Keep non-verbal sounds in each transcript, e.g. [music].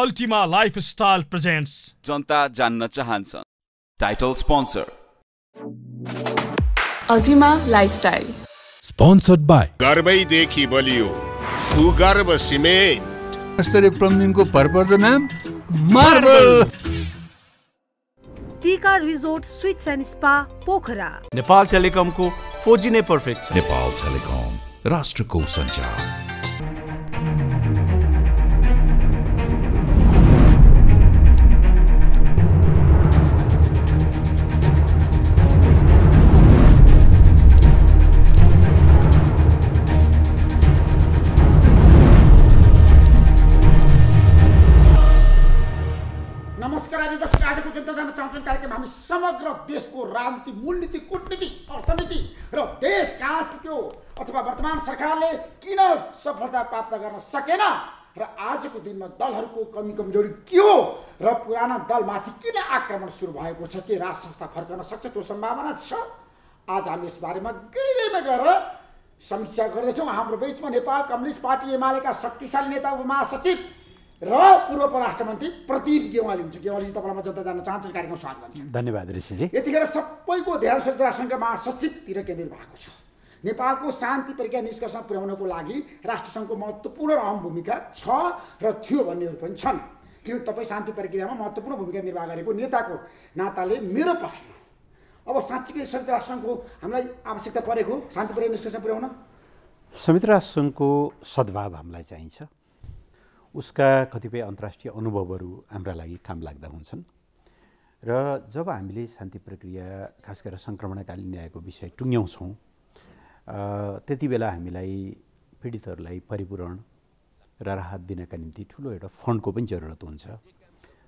Ultima lifestyle presents जनता जान्न चाहन्छ title sponsor Ultima lifestyle sponsored by गर्वैदेखि बलियो सिमेन्ट प्लम्बिङको नाम मार्बल टिका resort suites and spa Pokhara Nepal टेलिकमको नै छ नेपाल टेलिकम राष्ट्रको सञ्चार राजनीति मूलनीति कुटनीति अर्थनीति र देश कहाँ अथवा वर्तमान सरकारले किन सफलता प्राप्त गर्न सकेन र आजको दिनमा दलहरूको कमी कमजोरी के हो र पुराना दलमाथि किन आक्रमण सुरु भएको छ के राज संस्था फर्कन सक्छ त्यो सम्भावना छ आज हामी यस बारेमा गहिरैमा गएर समीक्षा गर्दैछौँ हाम्रो बिचमा नेपाल कम्युनिस्ट पार्टी एमालेका शक्तिशाली नेता महासचिव र पूर्व परराष्ट्र मन्त्री प्रदीप गेवाली हुन्छ गेवालीजी तपाईँलाई म जता जान चाहन्छु कार्यक्रम स्वागत गर्छु धन्यवाद ऋषिजी यतिखेर सबैको ध्यान संयुक्त राष्ट्रसङ्घका महासचिवतिर केन्द्रित भएको छ नेपालको शान्ति प्रक्रिया निष्कर्षमा पुर्याउनको लागि राष्ट्रसङ्घको महत्त्वपूर्ण अहम भूमिका छ र थियो भन्नेहरू पनि छन् किनभने तपाईँ शान्ति प्रक्रियामा महत्त्वपूर्ण भूमिका निर्वाह गरेको नेताको नाताले मेरो प्रश्न अब साँच्चीकै संयुक्त राष्ट्रसङ्घको हामीलाई आवश्यकता परेको शान्ति प्रक्रिया निष्कर्ष पुर्याउन संयुक्त राष्ट्रसङ्घको सद्भाव हामीलाई चाहिन्छ उसका कतिपय अन्तर्राष्ट्रिय अनुभवहरू हाम्रा लागि काम लाग्दा हुन्छन् र जब हामीले शान्ति प्रक्रिया खास गरेर सङ्क्रमणकालीन न्यायको विषय टुङ्ग्याउँछौँ त्यति बेला हामीलाई पीडितहरूलाई परिपूरण र राहत दिनका निम्ति ठुलो एउटा फन्डको पनि जरुरत हुन्छ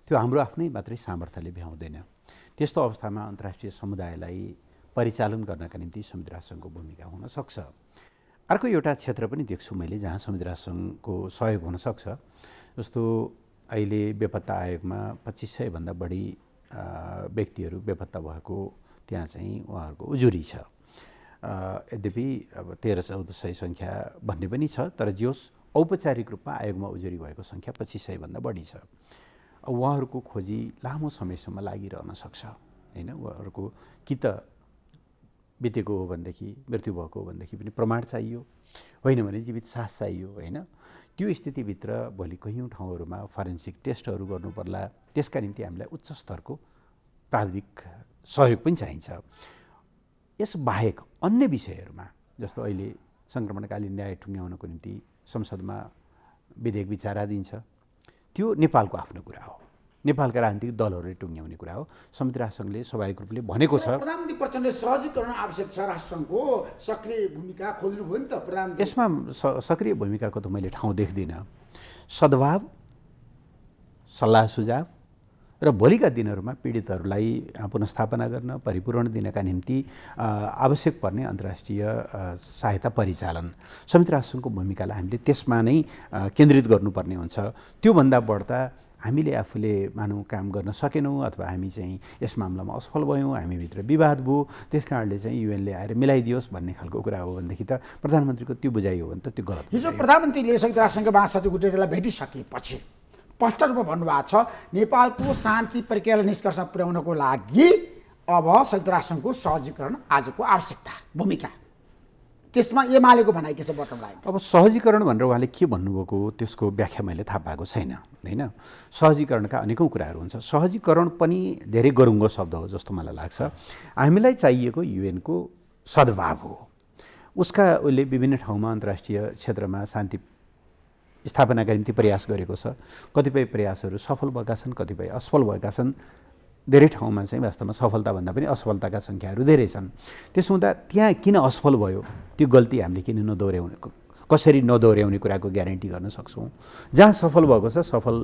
त्यो हाम्रो आफ्नै मात्रै सामर्थ्यले भ्याउँदैन त्यस्तो अवस्थामा अन्तर्राष्ट्रिय समुदायलाई परिचालन गर्नका निम्ति संयुक्त राष्ट्रसङ्घको भूमिका हुनसक्छ अर्को एउटा क्षेत्र पनि देख्छु मैले जहाँ संयुक्त राष्ट्रसङ्घको सहयोग हुनसक्छ जस्तो अहिले बेपत्ता आयोगमा पच्चिस सयभन्दा बढी व्यक्तिहरू बेपत्ता भएको त्यहाँ चाहिँ उहाँहरूको उजुरी छ यद्यपि अब तेह्र चौध सय सङ्ख्या भन्ने पनि छ तर जोस् औपचारिक रूपमा आयोगमा उजुरी भएको सङ्ख्या पच्चिस सयभन्दा बढी छ उहाँहरूको खोजी लामो समयसम्म लागिरहन सक्छ होइन उहाँहरूको कि त बितेको हो भनेदेखि मृत्यु भएको हो भनेदेखि पनि प्रमाण चाहियो होइन भने जीवित सास चाहियो होइन त्यो स्थितिभित्र भोलि कयौँ ठाउँहरूमा फरेन्सिक टेस्टहरू गर्नुपर्ला त्यसका निम्ति हामीलाई उच्च स्तरको प्राविधिक सहयोग पनि चाहिन्छ यसबाहेक अन्य विषयहरूमा जस्तो अहिले सङ्क्रमणकालीन न्याय ठुङ्ग्याउनको निम्ति संसदमा विधेयक विचाराधीन दिन्छ त्यो नेपालको आफ्नो कुरा हो नेपालका राजनीतिक दलहरूले टुङ्ग्याउने कुरा हो संयुक्त राष्ट्रसङ्घले स्वाभाविक रूपले भनेको छ प्रधानमन्त्री प्रचण्डले सहजीकरण आवश्यक छ राष्ट्रसङ्घको सक्रिय भूमिका खोज्नुभयो नि त प्रधान यसमा सक्रिय भूमिकाको त मैले ठाउँ देख्दिनँ सद्भाव सल्लाह सुझाव र भोलिका दिनहरूमा पीडितहरूलाई पुनस्थापना गर्न परिपूर्ण दिनका निम्ति आवश्यक पर्ने अन्तर्राष्ट्रिय सहायता परिचालन संयुक्त राष्ट्रसङ्घको भूमिकालाई हामीले त्यसमा नै केन्द्रित गर्नुपर्ने हुन्छ त्योभन्दा बढ्ता हामीले आफूले मानौँ काम गर्न सकेनौँ अथवा हामी चाहिँ यस मामलामा असफल भयौँ हामीभित्र विवाद भयो त्यस कारणले चाहिँ युएनले आएर मिलाइदियोस् भन्ने खालको कुरा हो भनेदेखि त प्रधानमन्त्रीको त्यो बुझाइ हो भने त त्यो गलत हिजो प्रधानमन्त्रीले संयुक्त राष्ट्रसङ्घ महासचिव गुटेजलाई भेटिसकेपछि स्पष्ट रूपमा भन्नुभएको छ नेपालको शान्ति प्रक्रियालाई निष्कर्ष पुर्याउनको लागि अब संयुक्त राष्ट्रसङ्घको सहजीकरण आजको आवश्यकता भूमिका त्यसमा एमालेको भनाइ के छ बटम लाइन अब सहजीकरण भनेर उहाँले के भन्नुभएको त्यसको व्याख्या मैले थाहा पाएको छैन होइन सहजीकरणका अनेकौँ कुराहरू हुन्छ सहजीकरण पनि धेरै गरुङ्गो शब्द हो जस्तो मलाई लाग्छ हामीलाई चाहिएको युएनको सद्भाव हो उसका उसले विभिन्न ठाउँमा अन्तर्राष्ट्रिय क्षेत्रमा शान्ति स्थापनाका निम्ति प्रयास गरेको छ कतिपय प्रयासहरू सफल भएका छन् कतिपय असफल भएका छन् धेरै ठाउँमा चाहिँ वास्तवमा सफलताभन्दा पनि असफलताका सङ्ख्याहरू धेरै छन् त्यसो हुँदा त्यहाँ किन असफल भयो त्यो गल्ती हामीले किन नदोहोऱ्याउने कसरी नदोहोऱ्याउने कुराको ग्यारेन्टी गर्न सक्छौँ जहाँ सफल भएको छ सफल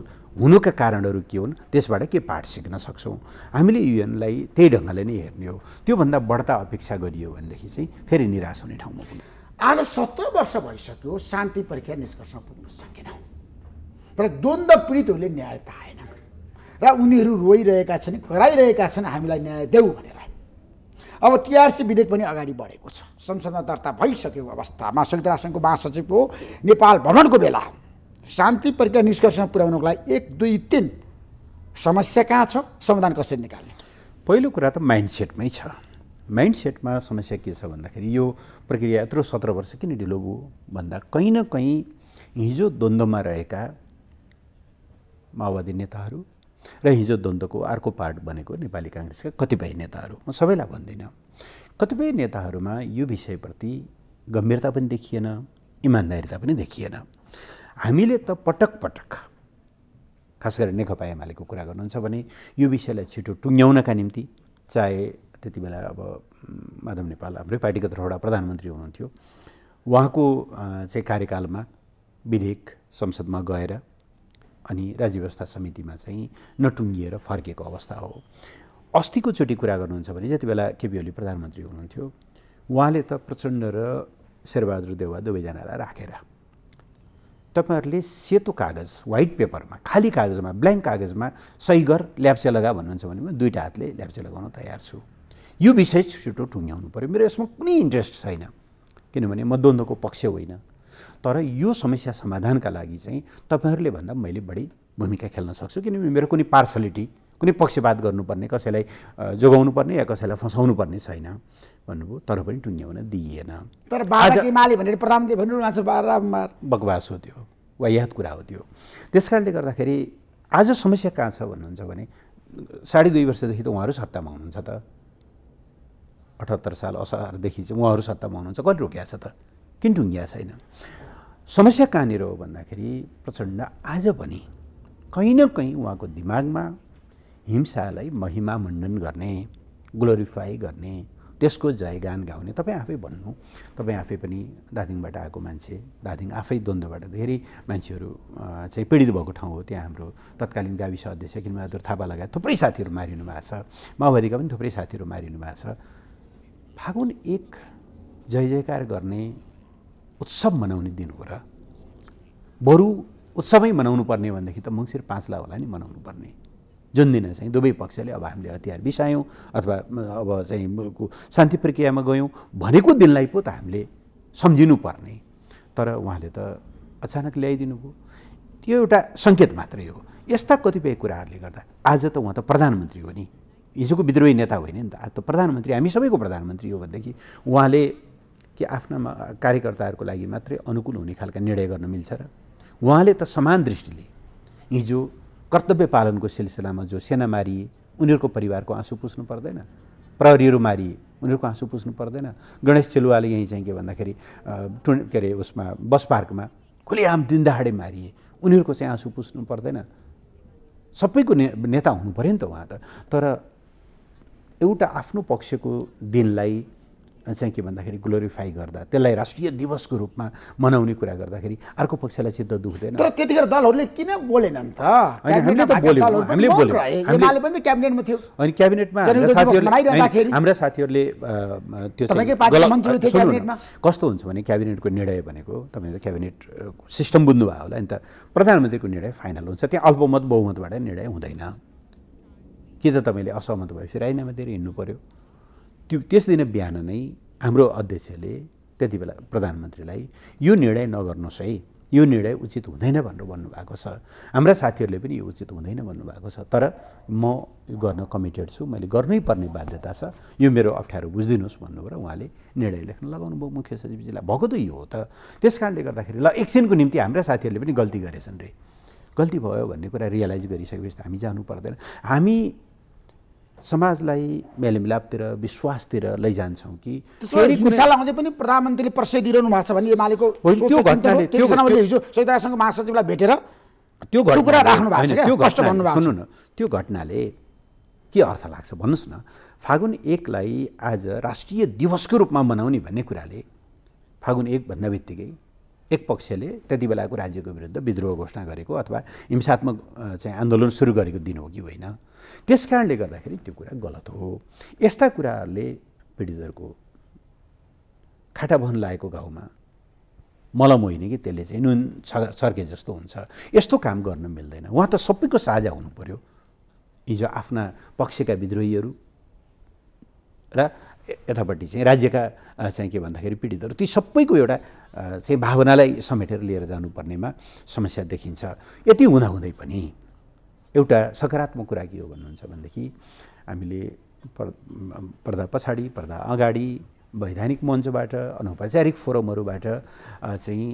हुनुका कारणहरू के हुन् त्यसबाट के पाठ सिक्न सक्छौँ हामीले युएनलाई त्यही ढङ्गले नै हेर्ने हो त्योभन्दा बढ्ता अपेक्षा गरियो भनेदेखि चाहिँ फेरि निराश हुने ठाउँमा पुग्यो आज सत्र वर्ष भइसक्यो शान्ति प्रक्रिया निष्कर्षमा पुग्न सकेन तर द्वन्द्व पीडितहरूले न्याय पाएन र उनीहरू रोइरहेका छन् कराइरहेका छन् हामीलाई न्याय देऊ भनेर अब टिआरसी विधेयक पनि अगाडि बढेको छ संसदमा दर्ता भइसकेको अवस्थामा संयुक्त राष्ट्रसङ्घको महासचिवको नेपाल भ्रमणको बेला शान्ति प्रक्रिया निष्कर्षमा पुर्याउनको लागि एक दुई तिन समस्या कहाँ छ समाधान कसरी निकाल्ने पहिलो कुरा त माइन्डसेटमै छ माइन्डसेटमा समस्या के छ भन्दाखेरि यो प्रक्रिया यत्रो सत्र वर्ष किन ढिलो भयो भन्दा कहीँ न कहीँ हिजो द्वन्द्वमा रहेका माओवादी नेताहरू र हिजो द्वन्द्वको अर्को पार्ट बनेको नेपाली काङ्ग्रेसका कतिपय नेताहरू म सबैलाई भन्दिनँ कतिपय नेताहरूमा यो विषयप्रति गम्भीरता पनि देखिएन इमान्दारिता पनि देखिएन हामीले त पटक पटक खास गरेर नेकपा एमालेको कुरा गर्नुहुन्छ भने यो विषयलाई छिटो टुङ्ग्याउनका निम्ति चाहे त्यति बेला अब माधव नेपाल हाम्रै पार्टीको तर्फबाट प्रधानमन्त्री हुनुहुन्थ्यो उहाँको चाहिँ कार्यकालमा विधेयक संसदमा गएर अनि राज्य व्यवस्था समितिमा चाहिँ नटुङ्गिएर फर्केको अवस्था हो अस्तिको अस्तिकोचोटि कुरा गर्नुहुन्छ भने जति बेला केपी ओली प्रधानमन्त्री हुनुहुन्थ्यो उहाँले त प्रचण्ड र शेरबहादुर देवा दुवैजनालाई राखेर तपाईँहरूले सेतो कागज वाइट पेपरमा खाली कागजमा ब्ल्याङ्क कागजमा सही गर ल्याप्चे लगा भन्नुहुन्छ भने म दुइटा हातले ल्याप्चे लगाउन तयार छु यो विषय छिटो टुङ्ग्याउनु पऱ्यो मेरो यसमा कुनै इन्ट्रेस्ट छैन किनभने म द्वन्द्वको पक्ष होइन तर यो समस्या समाधानका लागि चाहिँ तपाईँहरूले भन्दा मैले बढी भूमिका खेल्न सक्छु किनभने मेरो कुनै पार्सलिटी कुनै पक्षपात गर्नुपर्ने कसैलाई जोगाउनु पर्ने या कसैलाई फसाउनु पर्ने छैन भन्नुभयो तर पनि टुङ्ग्याउन दिइएन तर भनेर प्रधानमन्त्री आज बारम्बार बकवास हो त्यो वा याद कुरा हो त्यो त्यस कारणले गर्दाखेरि आज समस्या कहाँ छ भन्नुहुन्छ भने साढे दुई वर्षदेखि त उहाँहरू सत्तामा हुनुहुन्छ त अठहत्तर साल असारदेखि चाहिँ उहाँहरू सत्तामा हुनुहुन्छ कति रोकिया छ त किन टुङ्गिया छैन समस्या कहाँनिर हो भन्दाखेरि प्रचण्ड आज पनि कहीँ न कहीँ उहाँको दिमागमा हिंसालाई महिमा मण्डन गर्ने ग्लोरिफाई गर्ने त्यसको जयगान गाउने तपाईँ आफै भन्नु तपाईँ आफै पनि दार्जिलिङबाट आएको मान्छे दार्जिलिङ आफै द्वन्द्वबाट धेरै मान्छेहरू चाहिँ पीडित भएको ठाउँ हो त्यहाँ हाम्रो तत्कालीन गाविस अध्यक्ष किनबहादुर थापा लगायत थुप्रै साथीहरू मारिनु भएको छ माओवादीका पनि थुप्रै साथीहरू मारिनु भएको छ फागुन एक जय जयकार गर्ने उत्सव मनाउने दिन हो र बरु उत्सवै मनाउनु पर्ने भनेदेखि त मङ्सिर पाँचलाई होला नि मनाउनु पर्ने जुन दिन चाहिँ दुवै पक्षले अब हामीले हतियार बिसायौँ अथवा अब चाहिँ शान्ति प्रक्रियामा गयौँ भनेको दिनलाई पो त हामीले सम्झिनु पर्ने तर उहाँले त अचानक ल्याइदिनु भयो त्यो एउटा सङ्केत मात्रै हो यस्ता कतिपय कुराहरूले गर्दा आज त उहाँ त प्रधानमन्त्री हो नि हिजोको विद्रोही नेता होइन नि त आज त प्रधानमन्त्री हामी सबैको प्रधानमन्त्री हो भनेदेखि उहाँले कि आफ्ना कार्यकर्ताहरूको लागि मात्रै अनुकूल हुने खालका निर्णय गर्न मिल्छ र उहाँले त समान दृष्टिले हिजो कर्तव्य पालनको सिलसिलामा जो सेना मारिए उनीहरूको परिवारको आँसु पुस्नु पर्दैन प्रहरीहरू मारिए उनीहरूको आँसु पुस्नु पर्दैन गणेश चेलुवाले यहीँ चाहिँ के भन्दाखेरि के अरे उसमा बस पार्कमा खुलेआम दिनदाहाडे मारिए उनीहरूको चाहिँ आँसु पुस्नु पर्दैन सबैको ने नेता हुनु पऱ्यो नि त उहाँ त तर एउटा आफ्नो पक्षको दिनलाई चाहिँ के भन्दाखेरि ग्लोरिफाई गर्दा त्यसलाई राष्ट्रिय दिवसको रूपमा मनाउने कुरा गर्दाखेरि अर्को पक्षलाई चित्त दुख्दैन तर त्यतिखेर दलहरूले किन बोलेनन् त अनि क्याबिनेटमा हाम्रा साथीहरूले त्यो कस्तो हुन्छ भने क्याबिनेटको निर्णय भनेको तपाईँले क्याबिनेट सिस्टम बुझ्नुभयो होला नि त प्रधानमन्त्रीको निर्णय फाइनल हुन्छ त्यहाँ अल्पमत बहुमतबाट निर्णय हुँदैन कि त तपाईँले असहमत भएपछि राजीनामा दिएर हिँड्नु पऱ्यो त्यो त्यस दिन बिहान नै हाम्रो अध्यक्षले त्यति बेला प्रधानमन्त्रीलाई यो निर्णय नगर्नुहोस् है यो निर्णय उचित हुँदैन भनेर भन्नुभएको छ हाम्रा साथीहरूले पनि यो उचित हुँदैन भन्नुभएको छ तर म गर्न कमिटेड छु मैले गर्नै पर्ने बाध्यता छ यो मेरो अप्ठ्यारो बुझिदिनुहोस् भन्नुभयो उहाँले निर्णय लेख्न लगाउनु भयो मुख्य सचिवजीलाई भएको त यो हो त त्यस कारणले गर्दाखेरि ल एकछिनको निम्ति हाम्रा साथीहरूले पनि गल्ती गरेछन् रे गल्ती भयो भन्ने कुरा रियलाइज गरिसकेपछि त हामी जानु पर्दैन हामी समाजलाई मेलमिलापतिर विश्वासतिर लैजान्छौँ कि पनि प्रधानमन्त्रीले प्रशय दिइरहनु भएको छ भने एमालेको हिजो सहितरासँग महासचिवलाई भेटेर त्यो कुरा राख्नु भएको छ सुन्नु न त्यो घटनाले के अर्थ लाग्छ भन्नुहोस् न फागुन एकलाई आज राष्ट्रिय दिवसको रूपमा मनाउने भन्ने कुराले फागुन एक भन्दा बित्तिकै एक पक्षले त्यति बेलाको राज्यको विरुद्ध विद्रोह घोषणा गरेको अथवा हिंसात्मक चाहिँ आन्दोलन सुरु गरेको दिन हो कि होइन त्यस कारणले गर्दाखेरि त्यो कुरा गलत हो यस्ता कुराहरूले पीडितहरूको खाटा भन लागेको गाउँमा मलम होइन कि त्यसले चाहिँ नुन छर्के जस्तो हुन्छ यस्तो काम गर्न मिल्दैन उहाँ त सबैको साझा हुनु पऱ्यो हिजो आफ्ना पक्षका विद्रोहीहरू र यतापट्टि चाहिँ राज्यका चाहिँ के भन्दाखेरि पीडितहरू ती सबैको एउटा चाहिँ भावनालाई समेटेर लिएर जानुपर्नेमा समस्या देखिन्छ यति हुँदाहुँदै पनि एउटा सकारात्मक कुरा के हो भन्नुहुन्छ भनेदेखि हामीले पर्दा पछाडि पर्दा अगाडि वैधानिक मञ्चबाट अनौपचारिक फोरमहरूबाट चाहिँ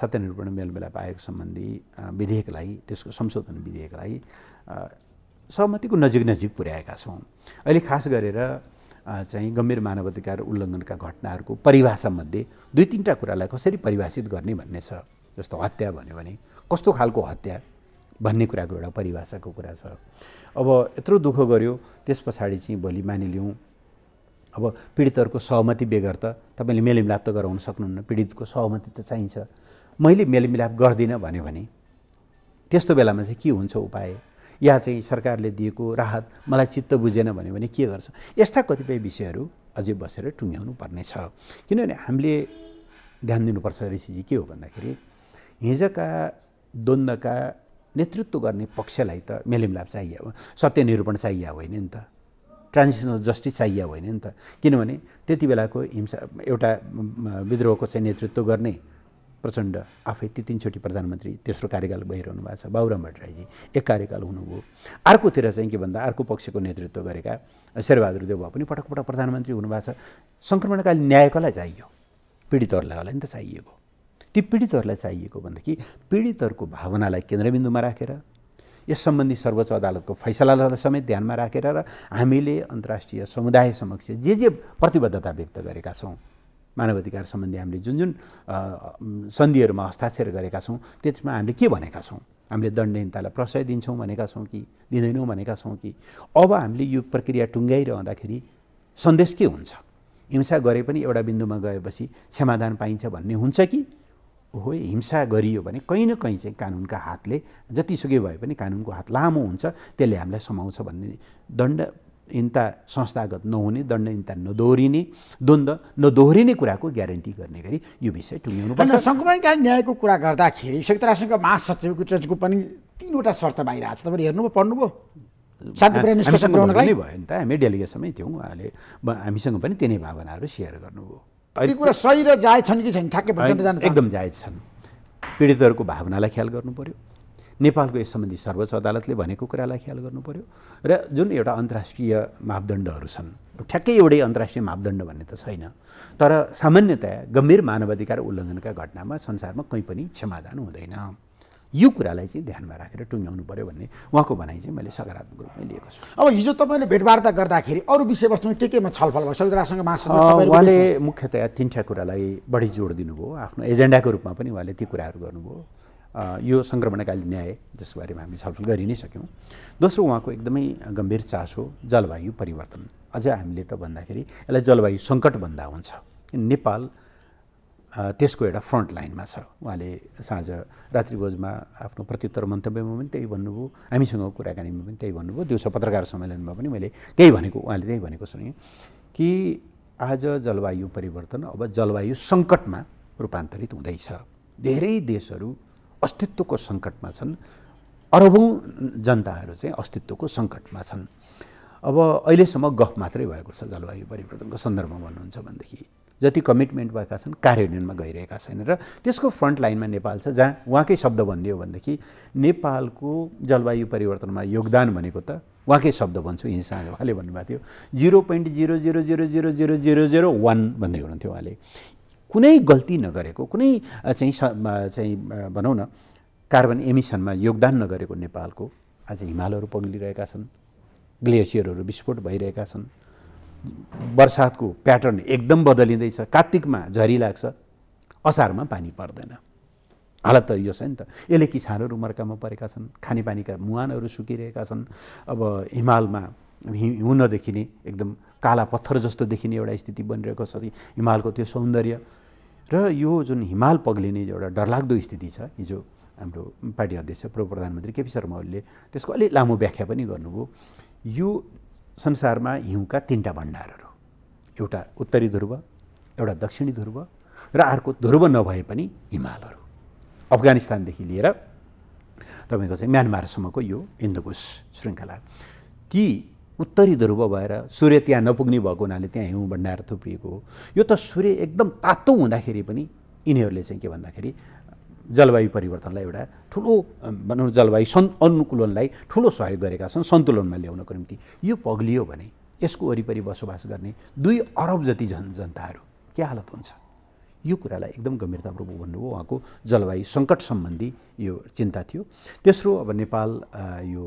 सत्यनिरूपण मेलमिलाप आयोग सम्बन्धी विधेयकलाई त्यसको संशोधन विधेयकलाई सहमतिको नजिक नजिक पुर्याएका छौँ अहिले खास गरेर चाहिँ गम्भीर मानव अधिकार उल्लङ्घनका घटनाहरूको परिभाषामध्ये दुई तिनवटा कुरालाई कसरी परिभाषित गर्ने भन्ने छ जस्तो हत्या भन्यो भने कस्तो खालको हत्या भन्ने कुराको एउटा परिभाषाको कुरा छ अब यत्रो दुःख गऱ्यो त्यस पछाडि चाहिँ भोलि मानिलिउँ अब पीडितहरूको सहमति बेगर त तपाईँले मेलमिलाप त गराउन सक्नुहुन्न पीडितको सहमति त चाहिन्छ मैले मेलमिलाप गर्दिनँ भन्यो भने त्यस्तो बेलामा चाहिँ के हुन्छ उपाय या चाहिँ सरकारले दिएको राहत मलाई चित्त बुझेन भन्यो भने के गर्छ यस्ता कतिपय विषयहरू अझै बसेर टुङ्ग्याउनु पर्नेछ किनभने हामीले ध्यान दिनुपर्छ ऋषिजी के हो भन्दाखेरि हिजोका द्वन्द्वका नेतृत्व गर्ने पक्षलाई त मेलिमलाप चाहियो सत्यनिरूपण सत्य चाहियो होइन नि त ट्रान्जिसनल जस्टिस चाहियो होइन नि त किनभने त्यति बेलाको हिंसा एउटा विद्रोहको चाहिँ नेतृत्व गर्ने प्रचण्ड आफै ती तिनचोटि प्रधानमन्त्री तेस्रो कार्यकाल भइरहनु भएको छ बाबुराम भट्टराईजी एक कार्यकाल हुनुभयो अर्कोतिर चाहिँ के भन्दा अर्को पक्षको नेतृत्व गरेका शेरबहादुर देव भए पनि पटक पटक प्रधानमन्त्री हुनुभएको छ सङ्क्रमणकालीन न्यायकोलाई चाहियो पीडितहरूलाई होला नि त चाहिएको ती पीडितहरूलाई चाहिएको भनेदेखि पीडितहरूको भावनालाई केन्द्रबिन्दुमा राखेर यस सम्बन्धी सर्वोच्च अदालतको फैसलालाई समेत ध्यानमा राखेर र हामीले अन्तर्राष्ट्रिय समुदाय समक्ष जे जे प्रतिबद्धता व्यक्त गरेका छौँ मानवाधिकार सम्बन्धी हामीले जुन जुन सन्धिहरूमा हस्ताक्षर गरेका छौँ त्यसमा हामीले के भनेका छौँ हामीले दण्डहीनतालाई प्रशय दिन्छौँ भनेका छौँ कि दिँदैनौँ भनेका छौँ कि अब हामीले यो प्रक्रिया टुङ्गाइरहँदाखेरि सन्देश के हुन्छ हिंसा गरे पनि एउटा बिन्दुमा गएपछि क्षमादान पाइन्छ भन्ने हुन्छ कि हो हिंसा गरियो भने कहीँ न कहीँ चाहिँ कानुनका हातले जतिसुकै भए पनि कानुनको हात लामो हुन्छ त्यसले हामीलाई समाउँछ भन्ने दण्ड इन्ता संस्थागत नहुने दण्ड इन्ता नदोहोरिने द्वन्द नदोहोरिने कुराको ग्यारेन्टी गर्ने गरी यो विषय टुङ्ग्याउनु पर्छ सङ्क्रमणकालीन न्यायको कुरा गर्दाखेरि संयुक्त राष्ट्रको महासचिवको ट्रेजको पनि तिनवटा शर्त बाहिर छ तपाईँले हेर्नुभयो पढ्नुभयो भयो नि त हामी डेलिगेसनमै थियौँ उहाँले हामीसँग पनि तिनै भावनाहरू सेयर गर्नुभयो ती कुरा सही र जायज छन् कि छैन ठ्याक्कै भन्छ एकदम जायज छन् पीडितहरूको भावनालाई ख्याल गर्नु पर्यो नेपालको यस सम्बन्धी सर्वोच्च अदालतले भनेको कुरालाई ख्याल गर्नु पर्यो र जुन एउटा अन्तर्राष्ट्रिय मापदण्डहरू छन् ठ्याक्कै एउटै अन्तर्राष्ट्रिय मापदण्ड भन्ने त छैन तर सामान्यतया गम्भीर मानवाधिकार उल्लङ्घनका घटनामा संसारमा कहीँ पनि क्षमादान हुँदैन यो कुरालाई चाहिँ ध्यानमा राखेर टुङ्ग्याउनु पऱ्यो भन्ने उहाँको भनाइ चाहिँ मैले सकारात्मक रूपमा लिएको छु अब हिजो तपाईँले भेटवार्ता गर्दाखेरि अरू विषयवस्तुमा के केमा छलफल भयो सौद्रासँग उहाँले मुख्यतया तिनवटा कुरालाई बढी जोड दिनुभयो आफ्नो एजेन्डाको रूपमा पनि उहाँले ती कुराहरू गर्नुभयो यो सङ्क्रमणकालीन न्याय जसको बारेमा हामी छलफल गरि नै सक्यौँ दोस्रो उहाँको एकदमै गम्भीर चासो जलवायु परिवर्तन अझ हामीले त भन्दाखेरि यसलाई जलवायु सङ्कट भन्दा हुन्छ नेपाल त्यसको एउटा फ्रन्ट लाइनमा छ उहाँले साँझ रात्रिभोजमा आफ्नो प्रत्युत्तर मन्तव्यमा पनि त्यही भन्नुभयो हामीसँग कुराकानीमा पनि त्यही भन्नुभयो दिउँसो पत्रकार सम्मेलनमा पनि मैले त्यही भनेको उहाँले त्यही भनेको सुने कि आज जलवायु परिवर्तन अब जलवायु सङ्कटमा रूपान्तरित हुँदैछ धेरै देशहरू अस्तित्वको सङ्कटमा छन् अरबौँ जनताहरू चाहिँ अस्तित्वको सङ्कटमा छन् अब अहिलेसम्म गफ मात्रै भएको छ जलवायु परिवर्तनको सन्दर्भमा भन्नुहुन्छ भनेदेखि जति कमिटमेन्ट भएका छन् कार्यान्वयनमा गइरहेका छैन र त्यसको फ्रन्ट लाइनमा नेपाल छ जहाँ उहाँकै शब्द भनिदियो भनेदेखि नेपालको जलवायु परिवर्तनमा योगदान भनेको त उहाँकै शब्द भन्छु हिजो उहाँले भन्नुभएको थियो zero point zero zero zero zero zero zero zero one भन्दै हुनुहुन्थ्यो उहाँले कुनै गल्ती नगरेको कुनै चाहिँ चाहिँ भनौँ न कार्बन एमिसनमा योगदान नगरेको नेपालको आज हिमालहरू पग्लिरहेका छन् ग्लेसियरहरू विस्फोट भइरहेका छन् बर्सातको प्याटर्न एकदम बदलिँदैछ कात्तिकमा झरी लाग्छ असारमा पानी पर्दैन हालत त यो छ नि त यसले किसानहरू मर्कामा परेका छन् खानेपानीका मुहानहरू सुकिरहेका छन् अब हिमालमा हिउँ नदेखिने एकदम काला पत्थर जस्तो देखिने एउटा स्थिति बनिरहेको छ हिमालको त्यो सौन्दर्य र यो जुन हिमाल पग्लिने एउटा डरलाग्दो स्थिति छ हिजो हाम्रो पार्टी अध्यक्ष पूर्व प्रधानमन्त्री केपी शर्मा ओलीले त्यसको अलिक लामो व्याख्या पनि गर्नुभयो यो संसारमा हिउँका तिनवटा भण्डारहरू एउटा उत्तरी ध्रुव एउटा दक्षिणी ध्रुव र अर्को ध्रुव नभए पनि हिमालहरू अफगानिस्तानदेखि लिएर तपाईँको चाहिँ म्यानमारसम्मको यो इन्दुकुश श्रृङ्खला कि उत्तरी ध्रुव भएर सूर्य त्यहाँ नपुग्ने भएको हुनाले त्यहाँ हिउँ भण्डार थुप्रिएको हो यो त सूर्य एकदम तातो हुँदाखेरि पनि यिनीहरूले चाहिँ के भन्दाखेरि जलवायु परिवर्तनलाई एउटा ठुलो भनौँ जलवायु सन् अनुकूलनलाई ठुलो सहयोग गरेका छन् सन्तुलनमा ल्याउनको निम्ति यो पग्लियो भने यसको वरिपरि बसोबास गर्ने दुई अरब जति जन जनताहरू के हालत हुन्छ यो कुरालाई एकदम गम्भीरतापूर्वक भन्नुभयो उहाँको जलवायु सङ्कट सम्बन्धी यो चिन्ता थियो तेस्रो अब नेपाल यो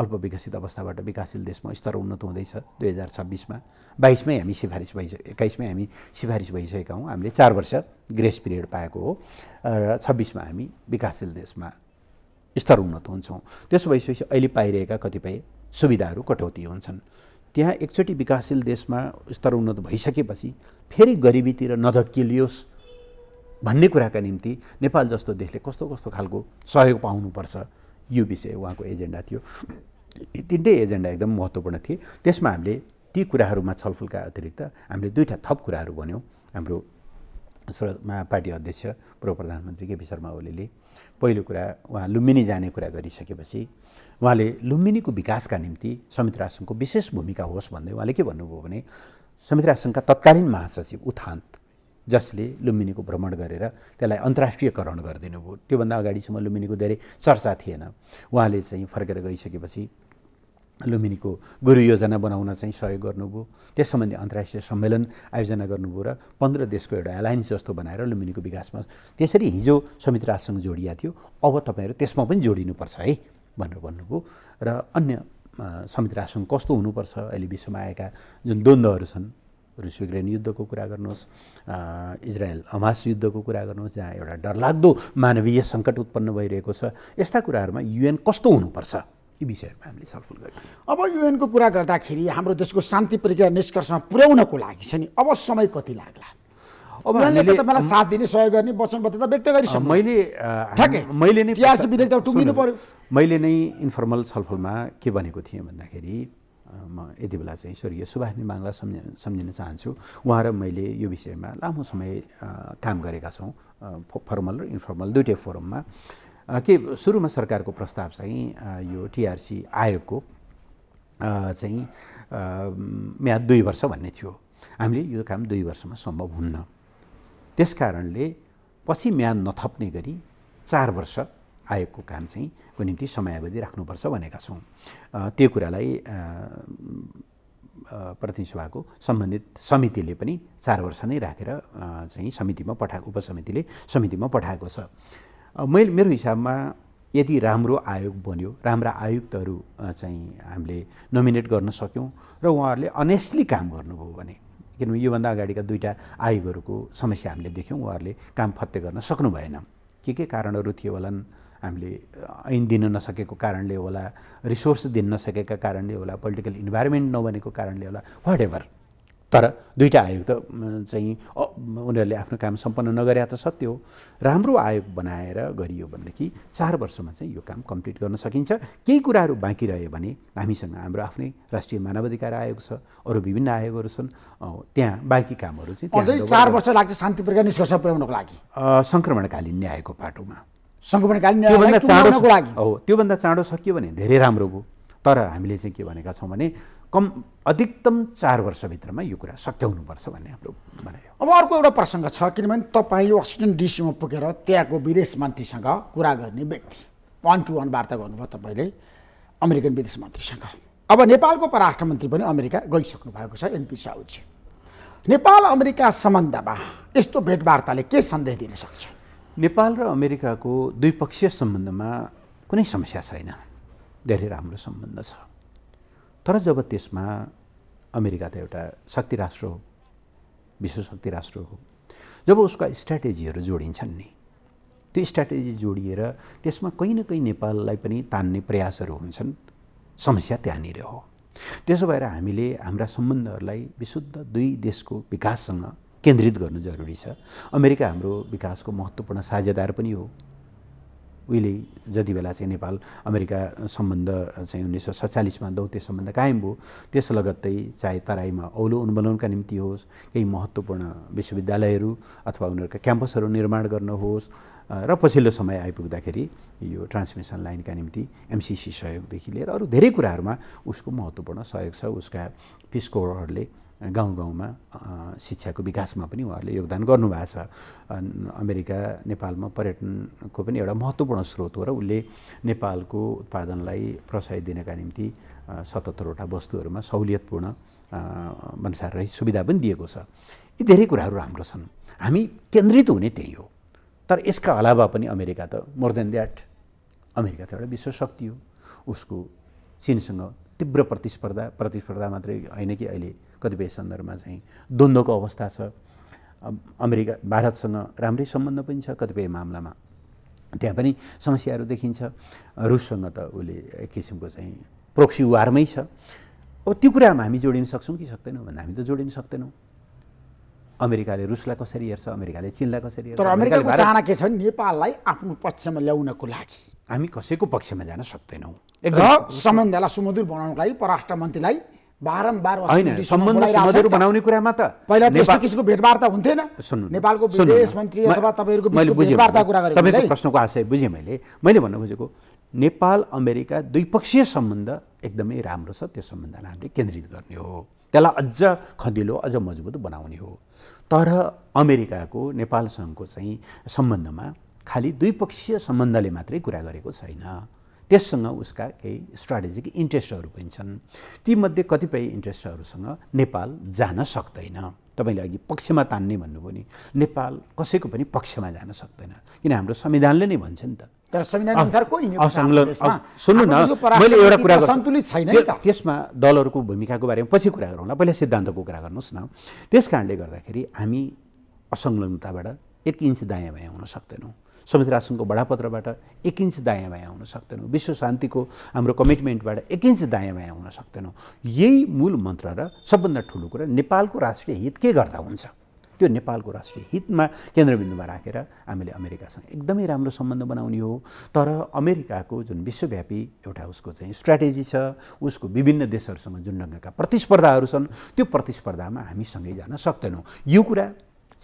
अल्प विकसित अवस्थाबाट विकासशील देशमा स्तर उन्नत हुँदैछ दुई हजार छब्बिसमा बाइसमै हामी सिफारिस भइसके एक्काइसमै हामी सिफारिस भइसकेका हौँ हामीले चार वर्ष ग्रेस पिरियड पाएको हो र छब्बिसमा हामी विकासशील देशमा स्तर उन्नत हुन्छौँ त्यसो भइसकेपछि अहिले पाइरहेका कतिपय सुविधाहरू कटौती हुन्छन् त्यहाँ एकचोटि विकासशील देशमा स्तर उन्नत भइसकेपछि फेरि गरिबीतिर नधकिलियोस् भन्ने कुराका निम्ति नेपाल जस्तो देशले कस्तो कस्तो खालको सहयोग पाउनुपर्छ यो विषय उहाँको एजेन्डा थियो यी तिनटै एजेन्डा एकदम महत्त्वपूर्ण थिए त्यसमा हामीले ती कुराहरूमा छलफलका अतिरिक्त हामीले दुईवटा थप कुराहरू भन्यौँ हाम्रो पार्टी अध्यक्ष पूर्व प्रधानमन्त्री केपी शर्मा ओलीले पहिलो कुरा उहाँ लुम्बिनी जाने कुरा गरिसकेपछि उहाँले लुम्बिनीको विकासका निम्ति संयुक्त राष्ट्रसङ्घको विशेष भूमिका होस् भन्दै उहाँले के भन्नुभयो भने संयुक्त राष्ट्रसङ्घका तत्कालीन महासचिव उथान जसले लुम्बिनीको भ्रमण गरेर त्यसलाई अन्तर्राष्ट्रियकरण गरिदिनुभयो त्योभन्दा अगाडिसम्म लुम्बिनीको धेरै चर्चा थिएन उहाँले चाहिँ फर्केर गइसकेपछि लुम्बिनीको गुरु योजना बनाउन चाहिँ सहयोग गर्नुभयो त्यस सम्बन्धी अन्तर्राष्ट्रिय सम्मेलन आयोजना गर्नुभयो र पन्ध्र देशको एउटा एलायन्स जस्तो बनाएर लुम्बिनीको विकासमा त्यसरी हिजो समितिराजसँग जोडिया थियो अब तपाईँहरू त्यसमा पनि जोडिनुपर्छ है भनेर भन्नुभयो र अन्य समितिराजसँग कस्तो हुनुपर्छ अहिले विश्वमा आएका जुन द्वन्द्वहरू छन् रुस युक्रेन युद्धको कुरा गर्नुहोस् इजरायल अमास युद्धको कुरा गर्नुहोस् जहाँ एउटा डरलाग्दो मानवीय सङ्कट उत्पन्न भइरहेको छ यस्ता कुराहरूमा युएन कस्तो हुनुपर्छ यी विषयहरूमा हामीले छलफल गर्यौँ अब युएनको कुरा गर्दाखेरि हाम्रो देशको शान्ति प्रक्रिया निष्कर्षमा पुर्याउनको लागि छ नि अब समय कति लाग्ला अब हामीले तपाईँलाई साथ दिने सहयोग गर्ने वचनबद्धता व्यक्त गरिसकेँ मैले मैले नै मैले नै इन्फर्मल छलफलमा के भनेको थिएँ भन्दाखेरि म यति बेला चाहिँ स्वर्गीय सुभाष निमाङलाई सम्झ सम्झिन चाहन्छु उहाँ र मैले यो विषयमा लामो समय काम गरेका छौँ फर्मल र इन्फर्मल दुइटै फोरममा के सुरुमा सरकारको प्रस्ताव चाहिँ यो टिआरसी आयोगको चाहिँ म्याद दुई वर्ष भन्ने थियो हामीले यो काम दुई वर्षमा सम्भव हुन्न त्यस कारणले पछि म्याद नथप्ने गरी चार वर्ष आयोगको काम चाहिँ को निम्ति समयावधि राख्नुपर्छ भनेका छौँ त्यो कुरालाई प्रतिनिधि सभाको सम्बन्धित समितिले पनि चार वर्ष नै राखेर चाहिँ समितिमा पठाएको उपसमितिले समितिमा पठाएको छ मैले मेरो हिसाबमा यदि राम्रो आयोग बन्यो राम्रा आयुक्तहरू चाहिँ हामीले नोमिनेट गर्न सक्यौँ र उहाँहरूले अनेस्टली काम गर्नुभयो भने किनभने योभन्दा अगाडिका दुईवटा आयोगहरूको समस्या हामीले देख्यौँ उहाँहरूले काम फत्ते गर्न सक्नु भएन के के कारणहरू थियो होलान् हामीले ऐन दिन नसकेको कारणले होला रिसोर्स दिन नसकेका कारणले होला पोलिटिकल इन्भाइरोमेन्ट नबनेको कारणले होला वाट एभर तर दुईवटा आयोग त चाहिँ उनीहरूले आफ्नो काम सम्पन्न नगरे त सत्य हो राम्रो आयोग बनाएर गरियो भनेदेखि चार वर्षमा चाहिँ यो काम कम्प्लिट गर्न सकिन्छ केही कुराहरू बाँकी रह्यो भने हामीसँग हाम्रो आफ्नै राष्ट्रिय मानवाधिकार आयोग छ अरू विभिन्न आयोगहरू छन् त्यहाँ बाँकी कामहरू चाहिँ चार वर्ष लाग्छ शान्ति प्रक्रिया निष्कर्ष पुर्याउनको लागि सङ्क्रमणकालीन न्यायको पाटोमा सङ्क्रमणकालीन हो त्योभन्दा चाँडो सकियो भने धेरै राम्रो भयो तर हामीले चाहिँ के भनेका छौँ भने कम अधिकतम चार वर्षभित्रमा यो कुरा सक्याउनुपर्छ भन्ने हाम्रो भनाइ अब अर्को एउटा प्रसङ्ग छ किनभने तपाईँ वासिङटन डिसीमा पुगेर त्यहाँको विदेश मन्त्रीसँग कुरा गर्ने व्यक्ति वान टु वान वार्ता गर्नुभयो तपाईँले अमेरिकन विदेश मन्त्रीसँग अब नेपालको पराष्ट्र मन्त्री पनि अमेरिका गइसक्नु भएको छ एनपी साउजी नेपाल अमेरिका सम्बन्धमा यस्तो भेटवार्ताले के सन्देश दिन सक्छ नेपाल र अमेरिकाको द्विपक्षीय सम्बन्धमा कुनै समस्या छैन धेरै राम्रो सम्बन्ध छ तर जब त्यसमा अमेरिका त एउटा शक्ति राष्ट्र हो विश्व शक्ति राष्ट्र हो जब उसका स्ट्राटेजीहरू जोडिन्छन् नि त्यो स्ट्राटेजी जोडिएर त्यसमा कहीँ न कहीँ नेपाललाई पनि तान्ने प्रयासहरू हुन्छन् समस्या त्यहाँनिर हो त्यसो भएर हामीले हाम्रा सम्बन्धहरूलाई विशुद्ध दुई देशको विकाससँग केन्द्रित गर्नु जरुरी छ अमेरिका हाम्रो विकासको महत्त्वपूर्ण साझेदार पनि हो उहिले जति बेला चाहिँ नेपाल अमेरिका सम्बन्ध चाहिँ उन्नाइस सय सत्तालिसमा दौते सम्बन्ध कायम भयो त्यस लगत्तै चाहे तराईमा औलो उन्मूलनका निम्ति होस् केही महत्त्वपूर्ण विश्वविद्यालयहरू अथवा उनीहरूका क्याम्पसहरू निर्माण गर्न होस् र पछिल्लो समय आइपुग्दाखेरि यो ट्रान्समिसन लाइनका निम्ति एमसिसी सहयोगदेखि लिएर अरू धेरै कुराहरूमा उसको महत्त्वपूर्ण सहयोग छ उसका पिस्कोरहरूले गाउँ गाउँमा शिक्षाको विकासमा पनि उहाँहरूले योगदान गर्नुभएको छ अमेरिका नेपालमा पर्यटनको पनि एउटा महत्त्वपूर्ण स्रोत हो र उसले नेपालको उत्पादनलाई प्रोत्साहित दिनका निम्ति सतहत्तरवटा वस्तुहरूमा सहुलियतपूर्ण भन्सार रहे सुविधा पनि दिएको छ यी धेरै कुराहरू राम्रो छन् हामी केन्द्रित हुने त्यही हो तर यसका अलावा पनि अमेरिका त मोर देन द्याट अमेरिका त एउटा विश्व शक्ति हो उसको चिनसँग तीव्र प्रतिस्पर्धा प्रतिस्पर्धा मात्रै होइन कि अहिले कतिपय सन्दर्भमा चाहिँ द्वन्द्वको अवस्था छ अमेरिका भारतसँग राम्रै सम्बन्ध पनि छ कतिपय मामलामा त्यहाँ पनि समस्याहरू देखिन्छ रुससँग त उसले एक किसिमको चाहिँ प्रोक्सी वारमै छ अब त्यो कुरामा हामी जोडिन सक्छौँ कि सक्दैनौँ भन्दा हामी त जोडिन सक्दैनौँ अमेरिकाले रुसलाई कसरी हेर्छ अमेरिकाले चिनलाई कसरी हेर्छ तर अमेरिकाको चाहना के छ नेपाललाई आफ्नो पक्षमा ल्याउनको लागि हामी कसैको पक्षमा जान सक्दैनौँ र सम्बन्धलाई सुमधुर बनाउनको लागि परराष्ट्र मन्त्रीलाई बारम्बार सम्बन्ध समाजहरू बनाउने कुरामा त पहिला त्यस्तो किसिमको भेटवार्ता हुन्थेन नेपालको विदेश मन्त्री अथवा तपाईँहरूको भेटवार्ता कुरा गरेँ तपाईँको प्रश्नको आशय बुझेँ मैले मैले भन्न खोजेको नेपाल अमेरिका द्विपक्षीय सम्बन्ध एकदमै राम्रो छ त्यो सम्बन्धलाई हामीले केन्द्रित गर्ने हो त्यसलाई अझ खदिलो अझ मजबुत बनाउने हो तर अमेरिकाको नेपालसँगको चाहिँ सम्बन्धमा खालि द्विपक्षीय सम्बन्धले मात्रै कुरा गरेको छैन त्यससँग उसका केही स्ट्राटेजिक इन्ट्रेस्टहरू पनि छन् तीमध्ये कतिपय इन्ट्रेस्टहरूसँग नेपाल जान सक्दैन तपाईँले अघि पक्षमा तान्ने भन्नुभयो नि नेपाल कसैको पनि पक्षमा जान सक्दैन किन हाम्रो संविधानले नै भन्छ नि त तर संविधान सन्तुलित छैन त्यसमा दलहरूको भूमिकाको बारेमा पछि कुरा गरौँला पहिला सिद्धान्तको कुरा गर्नुहोस् न त्यस कारणले गर्दाखेरि हामी असंलग्नताबाट एक इन्च दायाँ बायाँ हुन सक्दैनौँ संयुक्त राष्ट्रसङ्घको बडापत्रबाट एक इन्च दायाँ बायाँ हुन सक्दैनौँ विश्व शान्तिको हाम्रो कमिटमेन्टबाट एक इन्च दायाँ बायाँ हुन सक्दैनौँ यही मूल मन्त्र र सबभन्दा ठुलो कुरा नेपालको राष्ट्रिय हित के गर्दा हुन्छ त्यो नेपालको राष्ट्रिय हितमा केन्द्रबिन्दुमा राखेर हामीले अमेरिकासँग एकदमै राम्रो सम्बन्ध बनाउने हो तर अमेरिकाको जुन विश्वव्यापी एउटा उसको चाहिँ स्ट्राटेजी छ उसको विभिन्न देशहरूसँग जुन ढङ्गका प्रतिस्पर्धाहरू छन् त्यो प्रतिस्पर्धामा हामी सँगै जान सक्दैनौँ यो कुरा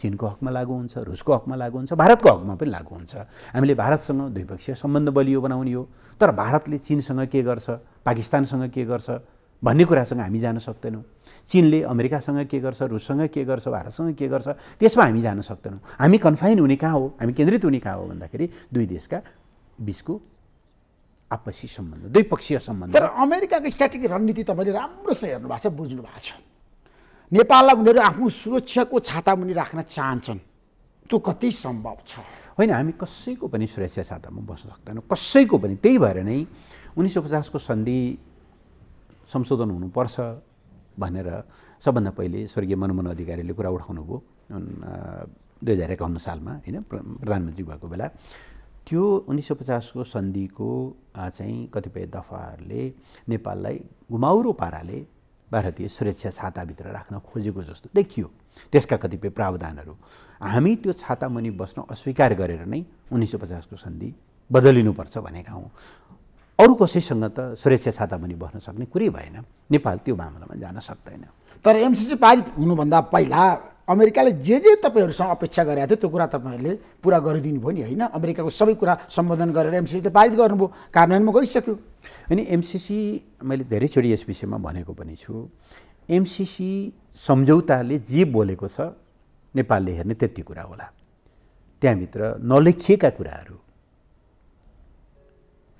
चिनको हकमा लागु हुन्छ रुसको हकमा लागु हुन्छ भारतको हकमा पनि लागु हुन्छ हामीले भारतसँग द्विपक्षीय सम्बन्ध बलियो बनाउने हो तर भारतले चिनसँग के गर्छ पाकिस्तानसँग के गर्छ भन्ने कुरासँग हामी जान सक्दैनौँ चिनले अमेरिकासँग के गर्छ रुससँग के गर्छ भारतसँग के गर्छ त्यसमा हामी जान सक्दैनौँ हामी कन्फाइन हुने कहाँ हो हामी केन्द्रित हुने कहाँ हो भन्दाखेरि दुई देशका बिचको आपसी सम्बन्ध द्विपक्षीय सम्बन्ध तर अमेरिकाको स्ट्राटेजिक रणनीति तपाईँले राम्रोसँग हेर्नु भएको छ बुझ्नु भएको छ नेपाललाई उनीहरू आफ्नो सुरक्षाको छाता मुनि राख्न चाहन्छन् त्यो कति सम्भव छ होइन हामी कसैको पनि सुरक्षा छातामा बस्न सक्दैनौँ कसैको पनि त्यही भएर नै उन्नाइस सय पचासको सन्धि संशोधन हुनुपर्छ भनेर सबभन्दा पहिले स्वर्गीय मनमोहन अधिकारीले कुरा उठाउनुभयो दुई हजार एकाउन्न सालमा होइन प्रधानमन्त्री भएको बेला त्यो उन्नाइस सय पचासको सन्धिको चाहिँ कतिपय दफाहरूले नेपाललाई घुमाउरो पाराले भारतीय सुरक्षा छाताभित्र राख्न खोजेको जस्तो देखियो त्यसका कतिपय प्रावधानहरू हामी त्यो छातामुनि बस्न अस्वीकार गरेर नै उन्नाइस सय पचासको सन्धि बदलिनुपर्छ भनेका हौँ अरू कसैसँग त सुरक्षा छातामुनि बस्न सक्ने कुरै भएन नेपाल त्यो मामलामा जान सक्दैन तर एमसिसी पारित हुनुभन्दा पहिला अमेरिकाले जे जे तपाईँहरूसँग अपेक्षा गरेको थियो त्यो कुरा तपाईँहरूले पुरा गरिदिनु भयो नि होइन अमेरिकाको सबै कुरा सम्बोधन गरेर एमसिसी पारित गर्नुभयो कार्यान्वयनमा गइसक्यो अनि एमसिसी मैले धेरैचोटि यस विषयमा भनेको पनि छु एमसिसी सम्झौताले जे बोलेको छ नेपालले हेर्ने त्यति कुरा होला त्यहाँभित्र नलेखिएका कुराहरू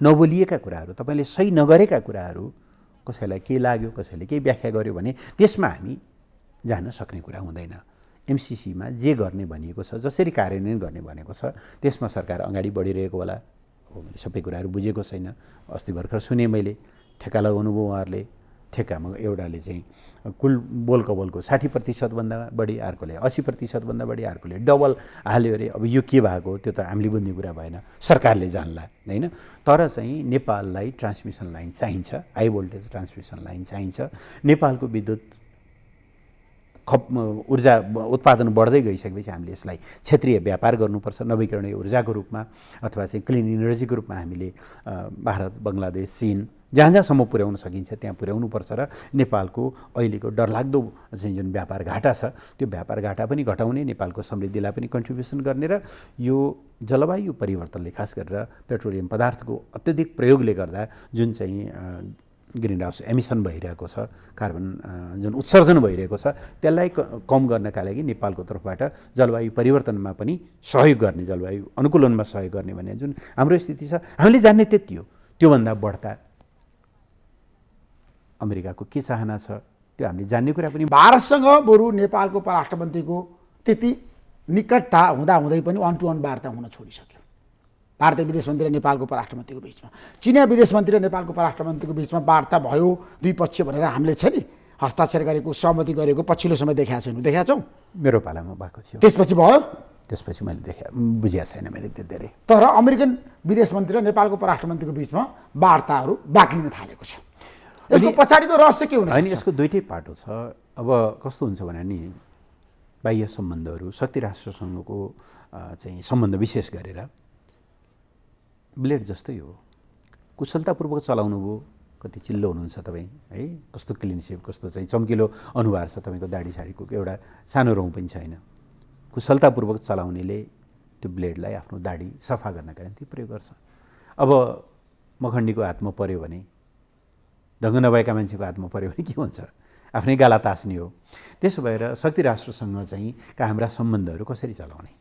नबोलिएका कुराहरू तपाईँले सही नगरेका कुराहरू कसैलाई के लाग्यो कसैले के व्याख्या गर्यो भने त्यसमा हामी जान सक्ने कुरा हुँदैन एमसिसीमा जे गर्ने भनिएको छ जसरी कार्यान्वयन गर्ने भनेको छ त्यसमा सरकार अगाडि बढिरहेको होला हो मैले सबै कुराहरू बुझेको छैन अस्ति भर्खर सुने मैले ठेक्का भयो उहाँहरूले ठेकामा एउटाले चाहिँ कुल बोल कबोलको साठी प्रतिशतभन्दा बढी अर्कोले असी प्रतिशतभन्दा बढी अर्कोले डबल हाल्यो अरे अब यो के भएको त्यो त हामीले बुझ्ने कुरा भएन सरकारले जान्ला होइन तर चाहिँ नेपाललाई ट्रान्समिसन लाइन चाहिन्छ हाई भोल्टेज ट्रान्समिसन लाइन चाहिन्छ नेपालको विद्युत खप ऊर्जा उत्पादन बढ्दै गइसकेपछि हामीले यसलाई क्षेत्रीय व्यापार गर्नुपर्छ नवीकरणीय ऊर्जाको रूपमा अथवा चाहिँ क्लिन इनर्जीको रूपमा हामीले भारत बङ्गलादेश चिन जहाँ जहाँसम्म पुर्याउन सकिन्छ त्यहाँ पुर्याउनुपर्छ र नेपालको अहिलेको डरलाग्दो चाहिँ जुन व्यापार घाटा छ त्यो व्यापार घाटा पनि घटाउने नेपालको समृद्धिलाई पनि कन्ट्रिब्युसन गर्ने र यो जलवायु परिवर्तनले खास गरेर पेट्रोलियम पदार्थको अत्यधिक प्रयोगले गर्दा जुन चाहिँ ग्रिन हाउस एमिसन भइरहेको छ कार्बन जुन उत्सर्जन भइरहेको छ त्यसलाई कम गर्नका लागि नेपालको तर्फबाट जलवायु परिवर्तनमा पनि सहयोग गर्ने जलवायु अनुकूलनमा सहयोग गर्ने भन्ने जुन हाम्रो स्थिति छ हामीले जान्ने त्यति हो त्योभन्दा बढ्ता अमेरिकाको के चाहना छ त्यो हामीले जान्ने कुरा पनि भारतसँग बरु नेपालको परराष्ट्र मन्त्रीको त्यति निकटता हुँदा हुँदै पनि वान टु वान वार्ता हुन छोडिसक्यो भारतीय विदेश मन्त्री र नेपालको उपराष्ट्रमन्त्रीको बिचमा चिनिया विदेश मन्त्री र नेपालको उपराष्ट्रमन्त्रीको बिचमा वार्ता भयो द्विपक्षीय भनेर हामीले छ नि हस्ताक्षर गरेको सहमति गरेको पछिल्लो समय देखाएको छैन देखाएको छौँ मेरो पालामा भएको थियो त्यसपछि भयो त्यसपछि मैले देखा बुझिया छैन मैले त्यो धेरै तर अमेरिकन विदेश मन्त्री र नेपालको उपराष्ट्रमन्त्रीको बिचमा वार्ताहरू बाक्लिन थालेको छ यसको पछाडिको रहस्य के हुन्छ होइन यसको दुइटै पाटो छ अब कस्तो हुन्छ भने नि बाह्य सम्बन्धहरू शक्ति राष्ट्रसँगको चाहिँ सम्बन्ध विशेष गरेर ब्लेड जस्तै हो कुशलतापूर्वक चलाउनु भयो कति चिल्लो हुनुहुन्छ तपाईँ है कस्तो क्लिन सेप कस्तो चाहिँ चम्किलो अनुहार छ तपाईँको दाडी साडीको एउटा सानो रौँ पनि छैन कुशलतापूर्वक चलाउनेले त्यो ब्लेडलाई आफ्नो दाढी सफा गर्नका निम्ति प्रयोग गर्छ अब मखण्डीको हातमा पऱ्यो भने ढङ्ग नभएका मान्छेको हातमा पऱ्यो भने के हुन्छ आफ्नै गाला तास्ने हो त्यसो भएर शक्ति राष्ट्रसँग चाहिँ हाम्रा सम्बन्धहरू कसरी चलाउने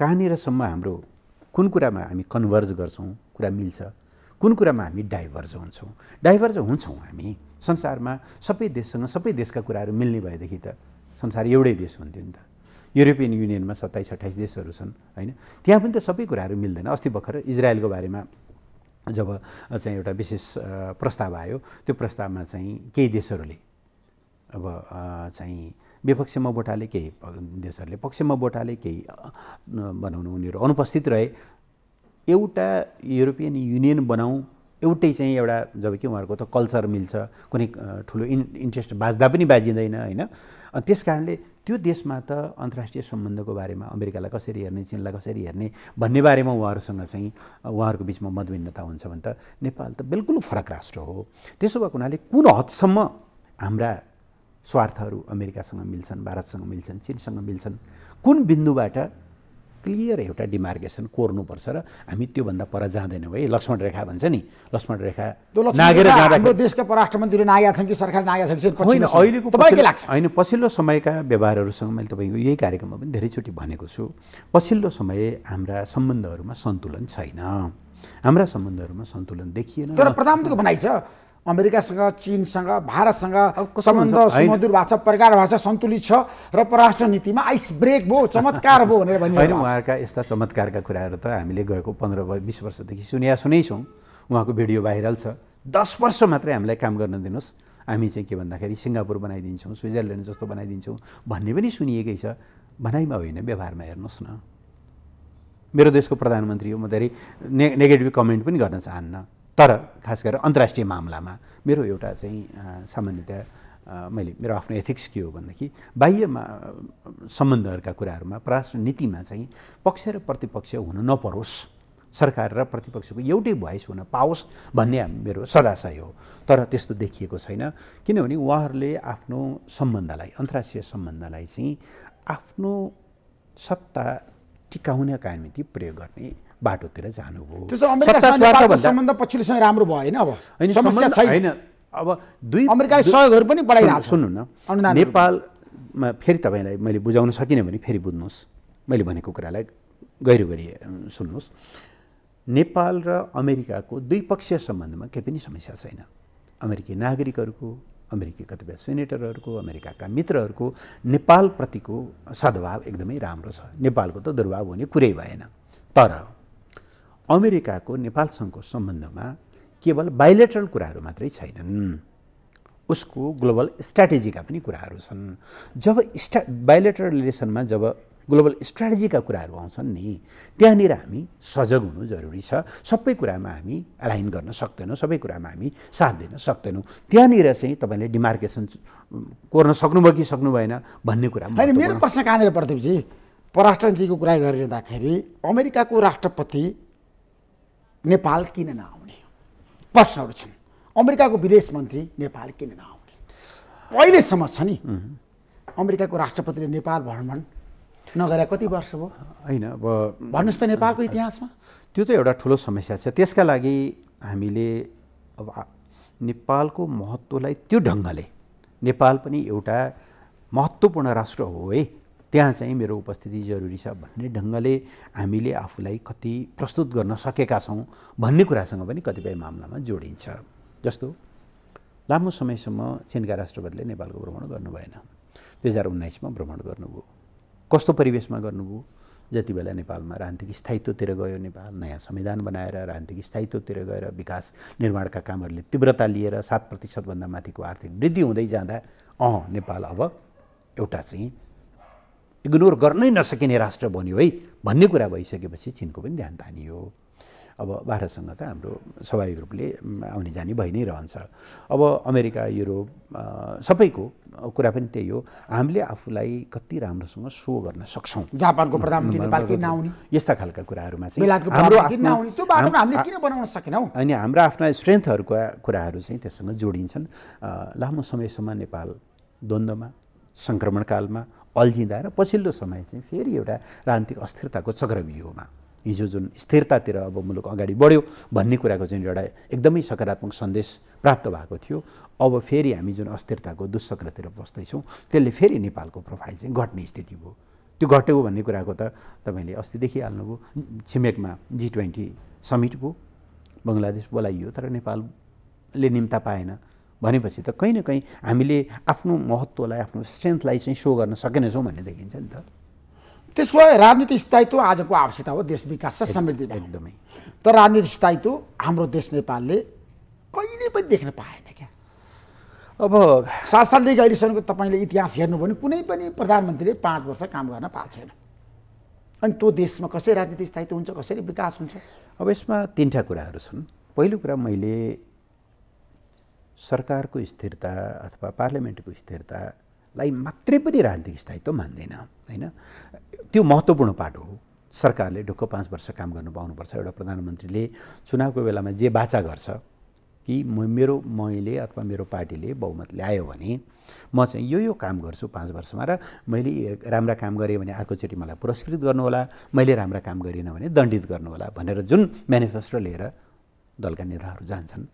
कहाँनिरसम्म हाम्रो कुन कुरामा हामी कन्भर्ज गर्छौँ कुरा मिल्छ कुन कुरामा हामी डाइभर्ज हुन्छौँ डाइभर्ज हुन्छौँ हामी संसारमा सबै देशसँग सबै देशका कुराहरू मिल्ने भएदेखि त संसार एउटै देश हुन्थ्यो नि त युरोपियन युनियनमा सत्ताइस अट्ठाइस देशहरू छन् होइन त्यहाँ पनि त सबै कुराहरू मिल्दैन अस्ति भर्खर इजरायलको बारेमा जब चाहिँ एउटा विशेष प्रस्ताव आयो त्यो प्रस्तावमा चाहिँ केही देशहरूले अब चाहिँ विपक्षमा भोट हाले केही देशहरूले पक्षमा भोट हाले केही बनाउनु उनीहरू अनुपस्थित रहे एउटा युरोपियन युनियन बनाऊ एउटै चाहिँ एउटा जबकि उहाँहरूको त कल्चर मिल्छ कुनै ठुलो इन् इन्ट्रेस्ट बाँच्दा पनि बाजिँदैन होइन त्यस कारणले त्यो देशमा त अन्तर्राष्ट्रिय सम्बन्धको बारेमा अमेरिकालाई कसरी हेर्ने चिनलाई कसरी हेर्ने भन्ने बारेमा उहाँहरूसँग चाहिँ उहाँहरूको बिचमा मतभिन्नता हुन्छ भने त नेपाल त बिल्कुल फरक राष्ट्र हो त्यसो भएको हुनाले कुन हदसम्म हाम्रा स्वार्थहरू अमेरिकासँग मिल्छन् भारतसँग मिल्छन् चिनसँग मिल्छन् कुन बिन्दुबाट क्लियर एउटा डिमार्केसन कोर्नुपर्छ र हामी त्योभन्दा पर जाँदैनौँ है लक्ष्मण रेखा भन्छ नि लक्ष्मण रेखा नागेर हाम्रो देशका पराष्ट्र मन्त्रीले नागेका छन् कि सरकारले नागेका छन् होइन अहिलेको होइन पछिल्लो समयका व्यवहारहरूसँग मैले तपाईँको यही कार्यक्रममा पनि धेरैचोटि भनेको छु पछिल्लो समय हाम्रा सम्बन्धहरूमा सन्तुलन छैन हाम्रा सम्बन्धहरूमा सन्तुलन देखिएन तर प्रधानमन्त्रीको भनाइ छ अमेरिकासँग चिनसँग भारतसँग सम्बन्ध सुमधुर भाषा प्रकार भाषा सन्तुलित छ र परराष्ट्र नीतिमा आइस ब्रेक भयो चमत्कार भयो भनेर भन्नु होइन उहाँहरूका यस्ता चमत्कारका कुराहरू त हामीले गएको पन्ध्र बिस वर्षदेखि सुनिया सुनै छौँ उहाँको भिडियो भाइरल छ दस वर्ष मात्रै हामीलाई काम गर्न दिनुहोस् हामी चाहिँ के भन्दाखेरि सिङ्गापुर बनाइदिन्छौँ स्विजरल्यान्ड जस्तो बनाइदिन्छौँ भन्ने पनि सुनिएकै छ भनाइमा होइन व्यवहारमा हेर्नुहोस् न मेरो देशको प्रधानमन्त्री हो म धेरै ने नेगेटिभ कमेन्ट पनि गर्न चाहन्न तर खास गरेर अन्तर्राष्ट्रिय मामलामा मेरो एउटा चाहिँ सामान्यतया मैले मेरो आफ्नो एथिक्स के हो भनेदेखि बाह्य सम्बन्धहरूका कुराहरूमा परराष्ट्र नीतिमा चाहिँ पक्ष र प्रतिपक्ष हुन नपरोस् सरकार र प्रतिपक्षको एउटै भोइस हुन पाओस् भन्ने मेरो सदाशय हो तर त्यस्तो देखिएको छैन किनभने उहाँहरूले आफ्नो सम्बन्धलाई अन्तर्राष्ट्रिय सम्बन्धलाई चाहिँ आफ्नो सत्ता टिकाउनका निम्ति प्रयोग गर्ने बाटोतिर जानुभयो राम्रो भयो होइन अब होइन अब दुई अमेरिकाले सहयोगहरू पनि बढाइरहेको सुन्नु न नेपालमा फेरि तपाईँलाई मैले बुझाउन सकिनँ भने फेरि बुझ्नुहोस् मैले भनेको कुरालाई गहिरो गरी सुन्नुहोस् नेपाल र अमेरिकाको द्विपक्षीय सम्बन्धमा केही पनि समस्या छैन अमेरिकी नागरिकहरूको अमेरिकी कतिपय सेनेटरहरूको अमेरिकाका मित्रहरूको नेपालप्रतिको सद्भाव एकदमै राम्रो छ नेपालको त दुर्भाव हुने कुरै भएन तर अमेरिकाको नेपालसँगको सम्बन्धमा केवल बाइलेटरल कुराहरू मात्रै छैनन् उसको ग्लोबल स्ट्राटेजीका पनि कुराहरू छन् जब स्ट्रा बायोलेटरल रिलेसनमा जब ग्लोबल स्ट्राटेजीका कुराहरू आउँछन् नि त्यहाँनिर हामी सजग हुनु जरुरी छ सबै कुरामा हामी अलाइन गर्न सक्दैनौँ सबै कुरामा हामी साथ दिन सक्दैनौँ त्यहाँनिर चाहिँ तपाईँले डिमार्केसन कोर्न सक्नुभयो कि सक्नु भएन भन्ने कुरा होइन मेरो प्रश्न कहाँनिर प्रदीपजी परराष्ट्र नीतिको कुरा गरिरहँदाखेरि अमेरिकाको राष्ट्रपति नेपाल किन नआउने प्रश्नहरू छन् अमेरिकाको विदेश मन्त्री नेपाल किन नआउने अहिलेसम्म छ नि अमेरिकाको राष्ट्रपतिले नेपाल भ्रमण नगरे कति वर्ष भयो होइन अब भन्नुहोस् त नेपालको इतिहासमा त्यो त एउटा ठुलो समस्या छ त्यसका लागि हामीले अब नेपालको महत्त्वलाई त्यो ढङ्गले नेपाल पनि एउटा महत्त्वपूर्ण राष्ट्र हो है त्यहाँ चाहिँ मेरो उपस्थिति जरुरी छ भन्ने ढङ्गले हामीले आफूलाई कति प्रस्तुत गर्न सकेका छौँ भन्ने कुरासँग पनि कतिपय मामलामा जोडिन्छ जस्तो लामो समयसम्म चिनका राष्ट्रपतिले नेपालको भ्रमण गर्नु भएन दुई हजार उन्नाइसमा भ्रमण गर्नुभयो कस्तो परिवेशमा गर्नुभयो जति बेला नेपालमा राजनीतिक स्थायित्वतिर गयो नेपाल नयाँ संविधान बनाएर राजनीतिक स्थायित्वतिर गएर विकास निर्माणका कामहरूले तीव्रता लिएर सात प्रतिशतभन्दा माथिको आर्थिक वृद्धि हुँदै जाँदा अँ नेपाल अब एउटा चाहिँ इग्नोर गर्नै नसकिने राष्ट्र बन्यो है भन्ने कुरा भइसकेपछि चिनको पनि ध्यान तानियो अब भारतसँग त हाम्रो स्वाभाविक रूपले आउने जाने भइ नै रहन्छ अब अमेरिका युरोप सबैको कुरा पनि त्यही हो हामीले आफूलाई कति राम्रोसँग सो गर्न सक्छौँ जापानको प्रधानमन्त्री नेपालकै नआउने यस्ता खालका कुराहरूमा चाहिँ हाम्रो अनि हाम्रो आफ्ना स्ट्रेन्थहरूका कुराहरू चाहिँ त्यससँग जोडिन्छन् लामो समयसम्म नेपाल द्वन्द्वमा सङ्क्रमणकालमा अल्झिँदा र पछिल्लो समय चाहिँ फेरि एउटा राजनीतिक अस्थिरताको चक्र चक्रव्यूहमा हिजो जुन स्थिरतातिर अब मुलुक अगाडि बढ्यो भन्ने कुराको चाहिँ एउटा एकदमै सकारात्मक सन्देश प्राप्त भएको थियो अब फेरि हामी जुन अस्थिरताको दुष्चक्रतिर बस्दैछौँ त्यसले फेरि नेपालको प्रोफाइल चाहिँ घट्ने स्थिति भयो त्यो घट्यो भन्ने कुराको त तपाईँले अस्ति देखिहाल्नुभयो छिमेकमा जी ट्वेन्टी समिट भयो बङ्गलादेश बोलाइयो तर नेपालले निम्ता पाएन भनेपछि त कहीँ न कहीँ हामीले आफ्नो महत्त्वलाई आफ्नो स्ट्रेन्थलाई चाहिँ सो गर्न सकेनछौँ भन्ने देखिन्छ नि त त्यसो भए राजनीति स्थायित्व आजको आवश्यकता हो देश विकास र समृद्धि एकदमै तर राजनीति स्थायित्व हाम्रो देश नेपालले कहिले पनि देख्न पाएन क्या अब सात सालदेखि अहिलेसम्मको तपाईँले इतिहास हेर्नु भने कुनै पनि प्रधानमन्त्रीले पाँच वर्ष काम गर्न पाएको छैन अनि त्यो देशमा कसरी राजनीति स्थायित्व हुन्छ कसरी विकास हुन्छ अब यसमा तिनवटा कुराहरू छन् पहिलो कुरा मैले सरकारको स्थिरता अथवा पार्लियामेन्टको स्थिरतालाई मात्रै पनि राजनीतिक स्थायित्व मान्दैन होइन त्यो महत्त्वपूर्ण पाठ हो सरकारले ढुक्क पाँच वर्ष काम गर्नु पाउनुपर्छ एउटा प्रधानमन्त्रीले चुनावको बेलामा जे बाचा गर्छ कि म मेरो मैले अथवा मेरो पार्टीले बहुमत ल्यायो भने म चाहिँ यो यो काम गर्छु पाँच वर्षमा र मैले राम्रा काम गरेँ भने अर्कोचोटि मलाई पुरस्कृत गर्नुहोला मैले राम्रा काम गरिनँ भने दण्डित गर्नुहोला भनेर जुन मेनिफेस्टो लिएर दलका नेताहरू जान्छन्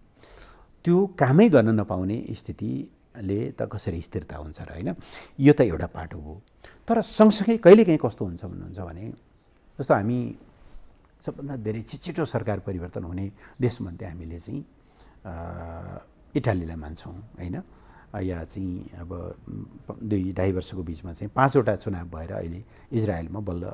त्यो कामै गर्न नपाउने स्थितिले त कसरी स्थिरता हुन्छ र होइन यो त एउटा पाटो हो तर सँगसँगै कहिलेकाहीँ कस्तो हुन्छ भन्नुहुन्छ भने जस्तो हामी सबभन्दा धेरै छिटो सरकार परिवर्तन हुने देश हामीले चाहिँ इटालीलाई मान्छौँ होइन या चाहिँ अब दुई ढाई वर्षको बिचमा चाहिँ पाँचवटा चुनाव भएर अहिले इजरायलमा बल्ल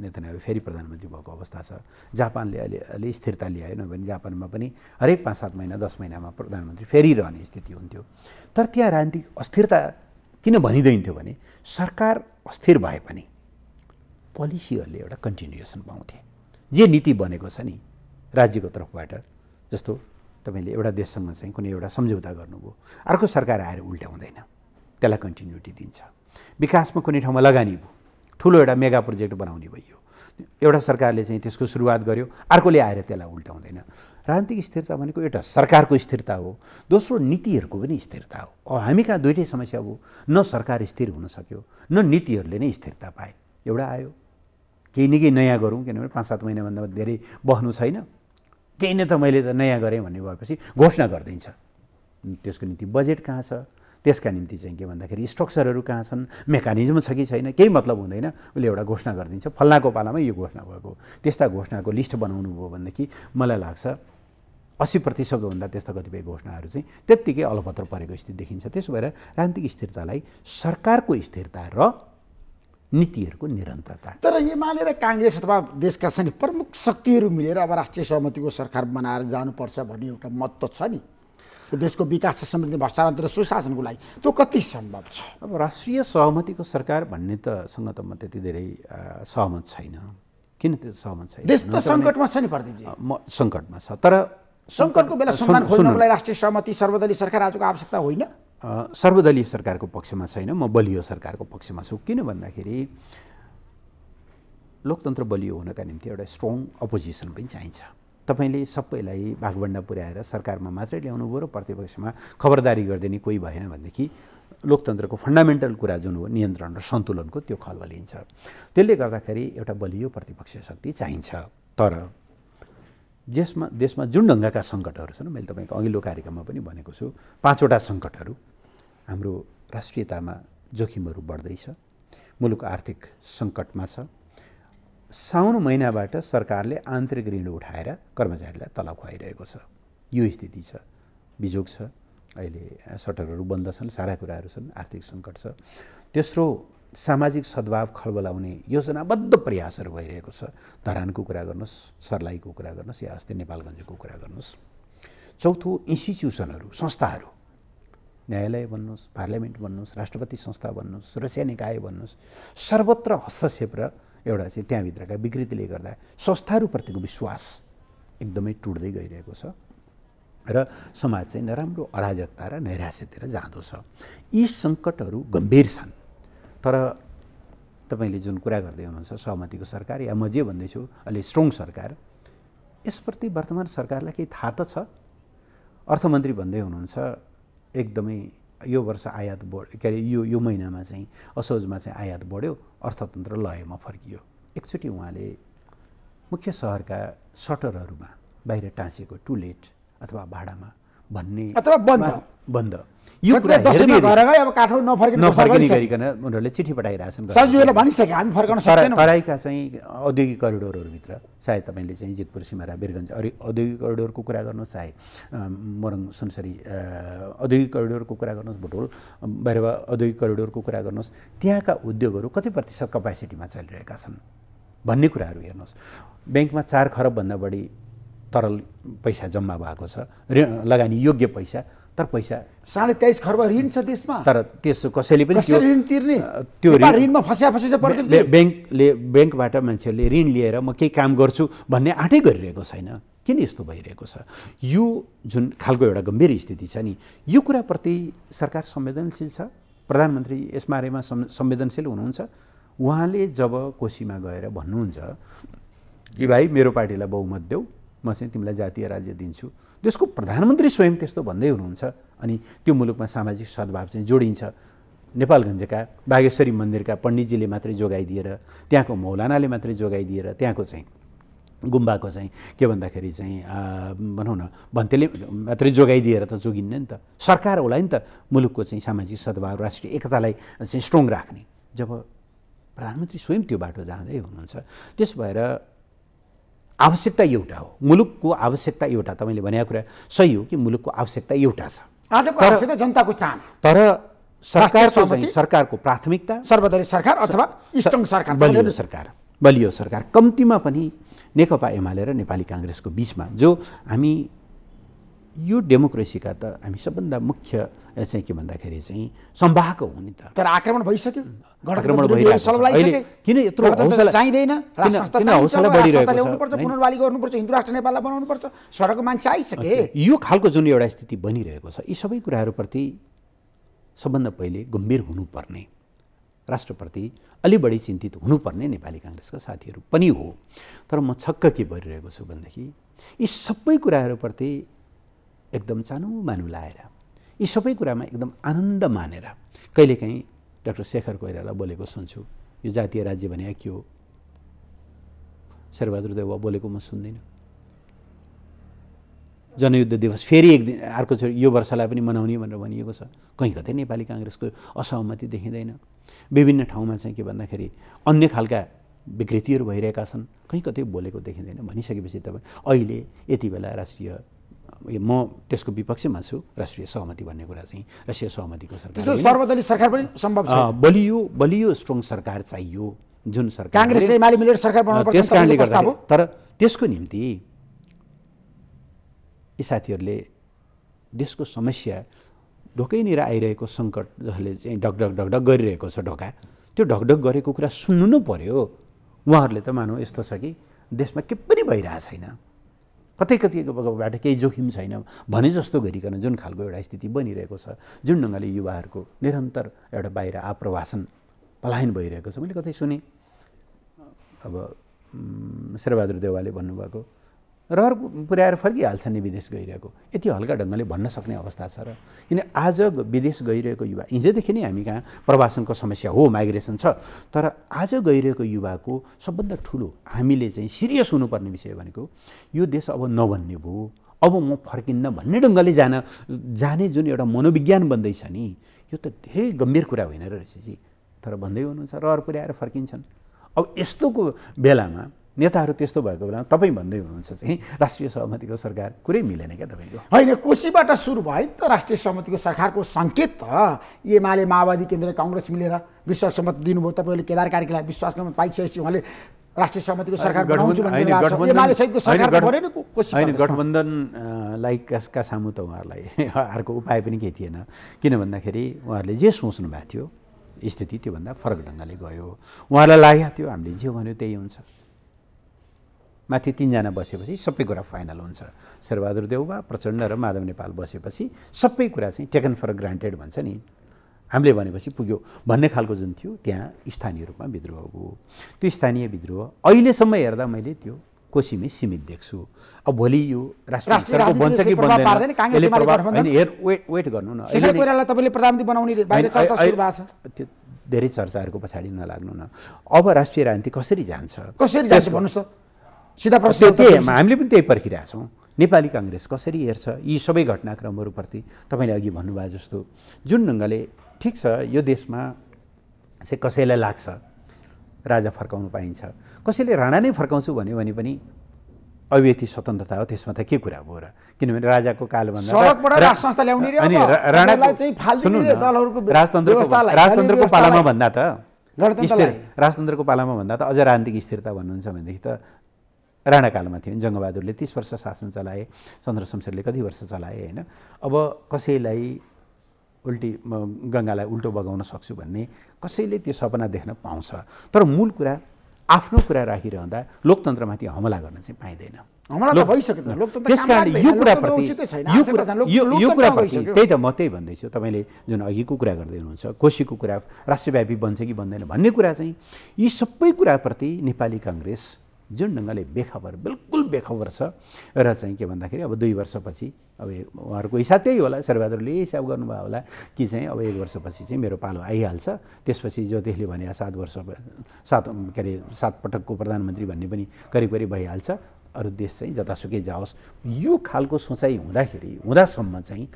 नेतन्याहु फेरि प्रधानमन्त्री भएको अवस्था छ जापानले अहिले अलि स्थिरता ल्याएन भने जापानमा पनि हरेक पाँच सात महिना दस महिनामा प्रधानमन्त्री फेरि रहने स्थिति हुन्थ्यो तर त्यहाँ राजनीतिक अस्थिरता किन भनिँदैन थियो भने सरकार अस्थिर भए पनि पोलिसीहरूले एउटा कन्टिन्युएसन पाउँथे जे नीति बनेको छ नि राज्यको तर्फबाट जस्तो तपाईँले एउटा देशसँग चाहिँ कुनै एउटा सम्झौता गर्नुभयो अर्को सरकार आएर उल्टा हुँदैन त्यसलाई कन्टिन्युटी दिन्छ विकासमा कुनै ठाउँमा लगानी भयो ठुलो एउटा मेगा प्रोजेक्ट बनाउने भयो एउटा सरकारले चाहिँ त्यसको सुरुवात गर्यो अर्कोले आएर त्यसलाई उल्टा राजनीतिक स्थिरता भनेको एउटा सरकारको स्थिरता हो दोस्रो नीतिहरूको पनि स्थिरता हो हामी कहाँ दुइटै समस्या हो न सरकार स्थिर हुन सक्यो न नीतिहरूले नै स्थिरता पाए एउटा आयो केही न केही नयाँ गरौँ किनभने पाँच सात महिनाभन्दा धेरै बस्नु छैन केही नै त मैले त नयाँ गरेँ भन्ने भएपछि घोषणा गरिदिन्छ त्यसको निम्ति बजेट कहाँ छ त्यसका निम्ति चाहिँ के भन्दाखेरि स्ट्रक्चरहरू कहाँ छन् मेकानिजम छ कि छैन केही मतलब हुँदैन उसले एउटा घोषणा गरिदिन्छ फल्लाको पालामा यो घोषणा भएको त्यस्ता घोषणाको लिस्ट बनाउनु भयो भनेदेखि मलाई लाग्छ अस्सी प्रतिशतभन्दा त्यस्ता कतिपय घोषणाहरू चाहिँ त्यत्तिकै अलपत्र परेको स्थिति देखिन्छ त्यसो भएर राजनीतिक स्थिरतालाई सरकारको स्थिरता र नीतिहरूको निरन्तरता तर एमाले र काङ्ग्रेस अथवा देशका चाहिँ प्रमुख शक्तिहरू मिलेर अब राष्ट्रिय सहमतिको सरकार बनाएर जानुपर्छ भन्ने एउटा मत त छ नि देशको विकास र समृद्धि भ्रष्टाचार र सुशासनको लागि त्यो कति सम्भव छ अब राष्ट्रिय सहमतिको सरकार भन्ने त सँग म त्यति धेरै सहमत छैन किन त्यो सहमत छैन देश त सङ्कटमा छ नि प्रदीपजी म सङ्कटमा छ तर सङ्कटको बेला सङ्कट खोज्नको लागि राष्ट्रिय सहमति सर्वदलीय सरकार आजको आवश्यकता होइन सर्वदलीय सरकारको पक्षमा छैन म बलियो सरकारको पक्षमा छु किन भन्दाखेरि लोकतन्त्र बलियो हुनका निम्ति एउटा स्ट्रङ अपोजिसन पनि चाहिन्छ तपाईँले सबैलाई भागभन्डा पुर्याएर सरकारमा मात्रै ल्याउनु भयो र प्रतिपक्षमा खबरदारी गरिदिने कोही भएन भनेदेखि लोकतन्त्रको फन्डामेन्टल कुरा जुन हो नियन्त्रण र सन्तुलनको त्यो खलबलिन्छ त्यसले गर्दाखेरि एउटा बलियो प्रतिपक्ष शक्ति चाहिन्छ तर जसमा देशमा जुन ढङ्गका सङ्कटहरू छन् मैले तपाईँको अघिल्लो कार्यक्रममा पनि भनेको छु पाँचवटा सङ्कटहरू हाम्रो राष्ट्रियतामा जोखिमहरू बढ्दैछ मुलुक आर्थिक सङ्कटमा छ साउन महिनाबाट सरकारले आन्तरिक ऋण उठाएर कर्मचारीलाई तलब खुवाइरहेको छ यो स्थिति छ बिजोग छ अहिले सटरहरू बन्द छन् सारा कुराहरू छन् आर्थिक सङ्कट छ तेस्रो सामाजिक सद्भाव खलबलाउने योजनाबद्ध प्रयासहरू भइरहेको छ धरानको कुरा गर्नुहोस् सर्लाहीको कुरा गर्नुहोस् या अस्ति नेपालगञ्जको कुरा गर्नुहोस् चौथो इन्स्टिट्युसनहरू संस्थाहरू न्यायालय भन्नुहोस् पार्लियामेन्ट भन्नुहोस् राष्ट्रपति संस्था भन्नुहोस् सुरक्षा निकाय भन्नुहोस् सर्वत्र हस्तक्षेप र एउटा चाहिँ त्यहाँभित्रका विकृतिले गर्दा संस्थाहरूप्रतिको विश्वास एकदमै टुट्दै गइरहेको छ र समाज चाहिँ नराम्रो अराजकता र नैराश्यतिर जाँदो छ यी सङ्कटहरू गम्भीर छन् तर तपाईँले जुन कुरा गर्दै हुनुहुन्छ सहमतिको सरकार या म जे भन्दैछु अलि स्ट्रङ सरकार यसप्रति वर्तमान सरकारलाई केही थाहा त छ अर्थमन्त्री भन्दै हुनुहुन्छ एकदमै यो वर्ष आयात बढ के अरे यो यो महिनामा चाहिँ असोजमा चाहिँ आयात बढ्यो अर्थतन्त्र लयमा फर्कियो एकचोटि उहाँले मुख्य सहरका सटरहरूमा बाहिर टाँसेको टुलेट अथवा भाडामा भन्ने अथवा बन्द बन्द यो नफर्किने गरिकन उनीहरूले चिठी पठाइरहेछन् सजिलो भनिसके हामी फर्काउन तराईका चाहिँ औद्योगिक करिडोरहरूभित्र चाहे तपाईँले चाहिँ जितपुर सिमारा बिरगन्ज अरू औद्योगिक करिडोरको कुरा गर्नुहोस् चाहे मोरङ सुनसरी औद्योगिक करिडोरको कुरा गर्नुहोस् भुटोल बाहिर औद्योगिक करिडोरको कुरा गर्नुहोस् त्यहाँका उद्योगहरू कति प्रतिशत कपेसिटीमा चलिरहेका छन् भन्ने कुराहरू हेर्नुहोस् ब्याङ्कमा चार खरबभन्दा बढी तरल पैसा जम्मा भएको छ ऋण लगानी योग्य पैसा तर पैसा साढे तेइस खर्ब ऋण छ देशमा तर त्यसो कसैले पनि ऋण तिर्ने त्यो ऋणमा फस्या फस्या ब्याङ्कले ब्याङ्कबाट मान्छेहरूले ऋण लिएर म केही काम गर्छु भन्ने आँटै गरिरहेको छैन किन यस्तो भइरहेको छ यो जुन खालको एउटा गम्भीर स्थिति छ नि यो कुराप्रति सरकार संवेदनशील छ प्रधानमन्त्री बारेमा संवेदनशील हुनुहुन्छ उहाँले जब कोसीमा गएर भन्नुहुन्छ कि भाइ मेरो पार्टीलाई बहुमत देऊ म चाहिँ तिमीलाई जातीय राज्य दिन्छु त्यसको प्रधानमन्त्री स्वयं त्यस्तो भन्दै हुनुहुन्छ अनि त्यो मुलुकमा सामाजिक सद्भाव चाहिँ जोडिन्छ नेपालगञ्जका बागेश्वरी मन्दिरका पण्डितजीले मात्रै जोगाइदिएर त्यहाँको मौलानाले मात्रै जोगाइदिएर त्यहाँको चाहिँ गुम्बाको चाहिँ के भन्दाखेरि चाहिँ भनौँ न भन्तेले मात्रै जोगाइदिएर त जोगिन्न नि त सरकार होला नि त मुलुकको चाहिँ सामाजिक सद्भाव राष्ट्रिय एकतालाई चाहिँ स्ट्रङ राख्ने जब प्रधानमन्त्री स्वयं त्यो बाटो जाँदै हुनुहुन्छ त्यस भएर आवश्यकता एउटा हो मुलुकको आवश्यकता एउटा तपाईँले भनेको कुरा सही हो कि मुलुकको आवश्यकता एउटा छ आजको आवश्यकता जनताको चाहना तर सरकारको चाहिँ सरकारको प्राथमिकता सर्वदलीय सरकार अथवा सरकार बलियो सरकार बलियो सरकार कम्तीमा पनि नेकपा एमाले र नेपाली काङ्ग्रेसको बिचमा जो हामी यो डेमोक्रेसीका त हामी सबभन्दा मुख्य चाहिँ के भन्दाखेरि चाहिँ सम्वाहक हो नि त तर आक्रमण भइसक्यो आक्रमण किन यत्रो चाहिँदैन हिन्दू राष्ट्र बनाउनुपर्छ सरको मान्छे आइसके यो खालको जुन एउटा स्थिति बनिरहेको छ यी सबै कुराहरूप्रति सबभन्दा पहिले गम्भीर हुनुपर्ने राष्ट्रप्रति अलि बढी चिन्तित हुनुपर्ने नेपाली काङ्ग्रेसका साथीहरू पनि हो तर म छक्क के भइरहेको छु भनेदेखि यी सबै कुराहरूप्रति एकदम सानो मानु लाएर यी सबै कुरामा एकदम आनन्द मानेर कहिलेकाहीँ डाक्टर शेखर कोइराला बोलेको सुन्छु यो जातीय राज्य भने के हो शेरबहादुर देव बोलेको म सुन्दिनँ जनयुद्ध दिवस फेरि एक दिन अर्को यो वर्षलाई पनि मनाउने भनेर भनिएको छ कहीँ कतै नेपाली काङ्ग्रेसको असहमति देखिँदैन विभिन्न ठाउँमा चाहिँ के भन्दाखेरि अन्य खालका विकृतिहरू भइरहेका छन् कहीँ कतै बोलेको देखिँदैन भनिसकेपछि तपाईँ अहिले यति बेला राष्ट्रिय म त्यसको विपक्षमा छु राष्ट्रिय सहमति भन्ने कुरा चाहिँ राष्ट्रिय सहमतिको सरकार सर्वदलीय सरकार पनि सम्भव छ बलियो बलियो स्ट्रङ सरकार चाहियो जुन सरकार काङ्ग्रेस सरकार त्यस कारणले गर्दा तर त्यसको निम्ति यी साथीहरूले देशको समस्या ढोकैनिर आइरहेको सङ्कट जसले चाहिँ ढकढक ढकढक गरिरहेको छ ढोका त्यो ढकढक गरेको कुरा सुन्नु नै पर्यो उहाँहरूले त मानौँ यस्तो छ कि देशमा के पनि भइरहेको छैन कतै कतैबाट केही जोखिम छैन भने जस्तो गरिकन जुन खालको एउटा स्थिति बनिरहेको छ जुन ढङ्गले युवाहरूको निरन्तर एउटा बाहिर आप्रवासन पलायन भइरहेको छ मैले कतै सुने अब शेरबहादुर देवालले भन्नुभएको रहर पुर्याएर फर्किहाल्छ नि विदेश गइरहेको यति हल्का ढङ्गले भन्न सक्ने अवस्था छ र किन आज विदेश गइरहेको युवा हिजोदेखि नै हामी कहाँ प्रवासनको समस्या हो माइग्रेसन छ तर आज गइरहेको युवाको सबभन्दा ठुलो हामीले चाहिँ सिरियस हुनुपर्ने विषय भनेको यो देश अब नभन्ने भयो अब म फर्किन्न भन्ने ढङ्गले जान जाने जुन एउटा मनोविज्ञान बन्दैछ नि यो त धेरै गम्भीर कुरा होइन रहेछ जी तर भन्दै हुनुहुन्छ रहर पुर्याएर फर्किन्छन् अब यस्तोको बेलामा नेताहरू त्यस्तो भएको बेला तपाईँ भन्दै हुनुहुन्छ चाहिँ राष्ट्रिय सहमतिको सरकार कुरै मिलेन क्या तपाईँको होइन कोसीबाट सुरु भयो त राष्ट्रिय सहमतिको सरकारको सङ्केत त एमाले माओवादी केन्द्रीय कङ्ग्रेस मिलेर विश्वास सहमत दिनुभयो तपाईँले केदार कार्कीलाई विश्वास पाइसकेपछि उहाँले राष्ट्रिय सहमतिको सरकार होइन गठबन्धनलाई कसका सामु त उहाँहरूलाई [laughs] अर्को उपाय पनि केही थिएन किन भन्दाखेरि उहाँहरूले जे सोच्नु भएको थियो स्थिति त्योभन्दा फरक ढङ्गले गयो उहाँहरूलाई लागेको थियो हामीले जे भन्यो त्यही हुन्छ माथि तिनजना बसेपछि सबै कुरा फाइनल हुन्छ शेरबहादुर देउबा प्रचण्ड र माधव नेपाल बसेपछि सबै कुरा चाहिँ टेकन फर ग्रान्टेड भन्छ नि हामीले भनेपछि पुग्यो भन्ने खालको जुन थियो त्यहाँ स्थानीय रूपमा विद्रोह हो त्यो स्थानीय विद्रोह अहिलेसम्म हेर्दा मैले त्यो कोसीमै सीमित देख्छु अब भोलि यो राष्ट्रिय बन्छ कि बन्दैन वेट गर्नु न त्यो धेरै चर्चाहरूको पछाडि नलाग्नु न अब राष्ट्रिय राजनीति कसरी जान्छ कसरी जान्छ भन्नुहोस् त सिधा प्रश्न त्यही हामीले पनि त्यही पर्खिरहेछौँ नेपाली काङ्ग्रेस कसरी हेर्छ यी सबै घटनाक्रमहरूप्रति तपाईँले अघि भन्नुभयो जस्तो जुन ढङ्गले ठिक छ यो देशमा चाहिँ कसैलाई लाग्छ राजा फर्काउनु पाइन्छ कसैले राणा नै फर्काउँछु भन्यो भने पनि अभिव्यक्ति स्वतन्त्रता हो त्यसमा त के कुरा हो र किनभने राजाको कालभन्दा राजतन्त्रको पालामा भन्दा त राजतन्त्रको पालामा भन्दा त अझ राजनीतिक स्थिरता भन्नुहुन्छ भनेदेखि त राणाकालमा थियो जङ्गबहादुरले तिस वर्ष शासन चलाए चन्द्र शमशेरले कति वर्ष चलाए होइन अब कसैलाई उल्टी गङ्गालाई उल्टो बगाउन सक्छु भन्ने कसैले त्यो सपना देख्न पाउँछ तर मूल कुरा आफ्नो कुरा राखिरहँदा लोकतन्त्रमाथि हमला गर्न चाहिँ पाइँदैन यो त्यही त म त्यही भन्दैछु तपाईँले जुन अघिको कुरा गर्दै हुनुहुन्छ कोसीको कुरा राष्ट्रव्यापी बन्छ कि बन्दैन भन्ने कुरा चाहिँ यी सबै कुराप्रति नेपाली काङ्ग्रेस जुन ढङ्गले बेखबर बिल्कुल बेखबर छ र चाहिँ के भन्दाखेरि अब दुई वर्षपछि अब उहाँहरूको हिसाब त्यही होला शेरबहादुरले हिसाब गर्नुभयो होला कि चाहिँ अब एक वर्षपछि चाहिँ मेरो पालो आइहाल्छ त्यसपछि ज्योतिषले भने सात वर्ष सात के अरे सात पटकको प्रधानमन्त्री भन्ने पनि करिब करिब भइहाल्छ अरू देश चाहिँ जतासुकै जाओस् यो खालको सोचाइ हुँदाखेरि हुँदासम्म चाहिँ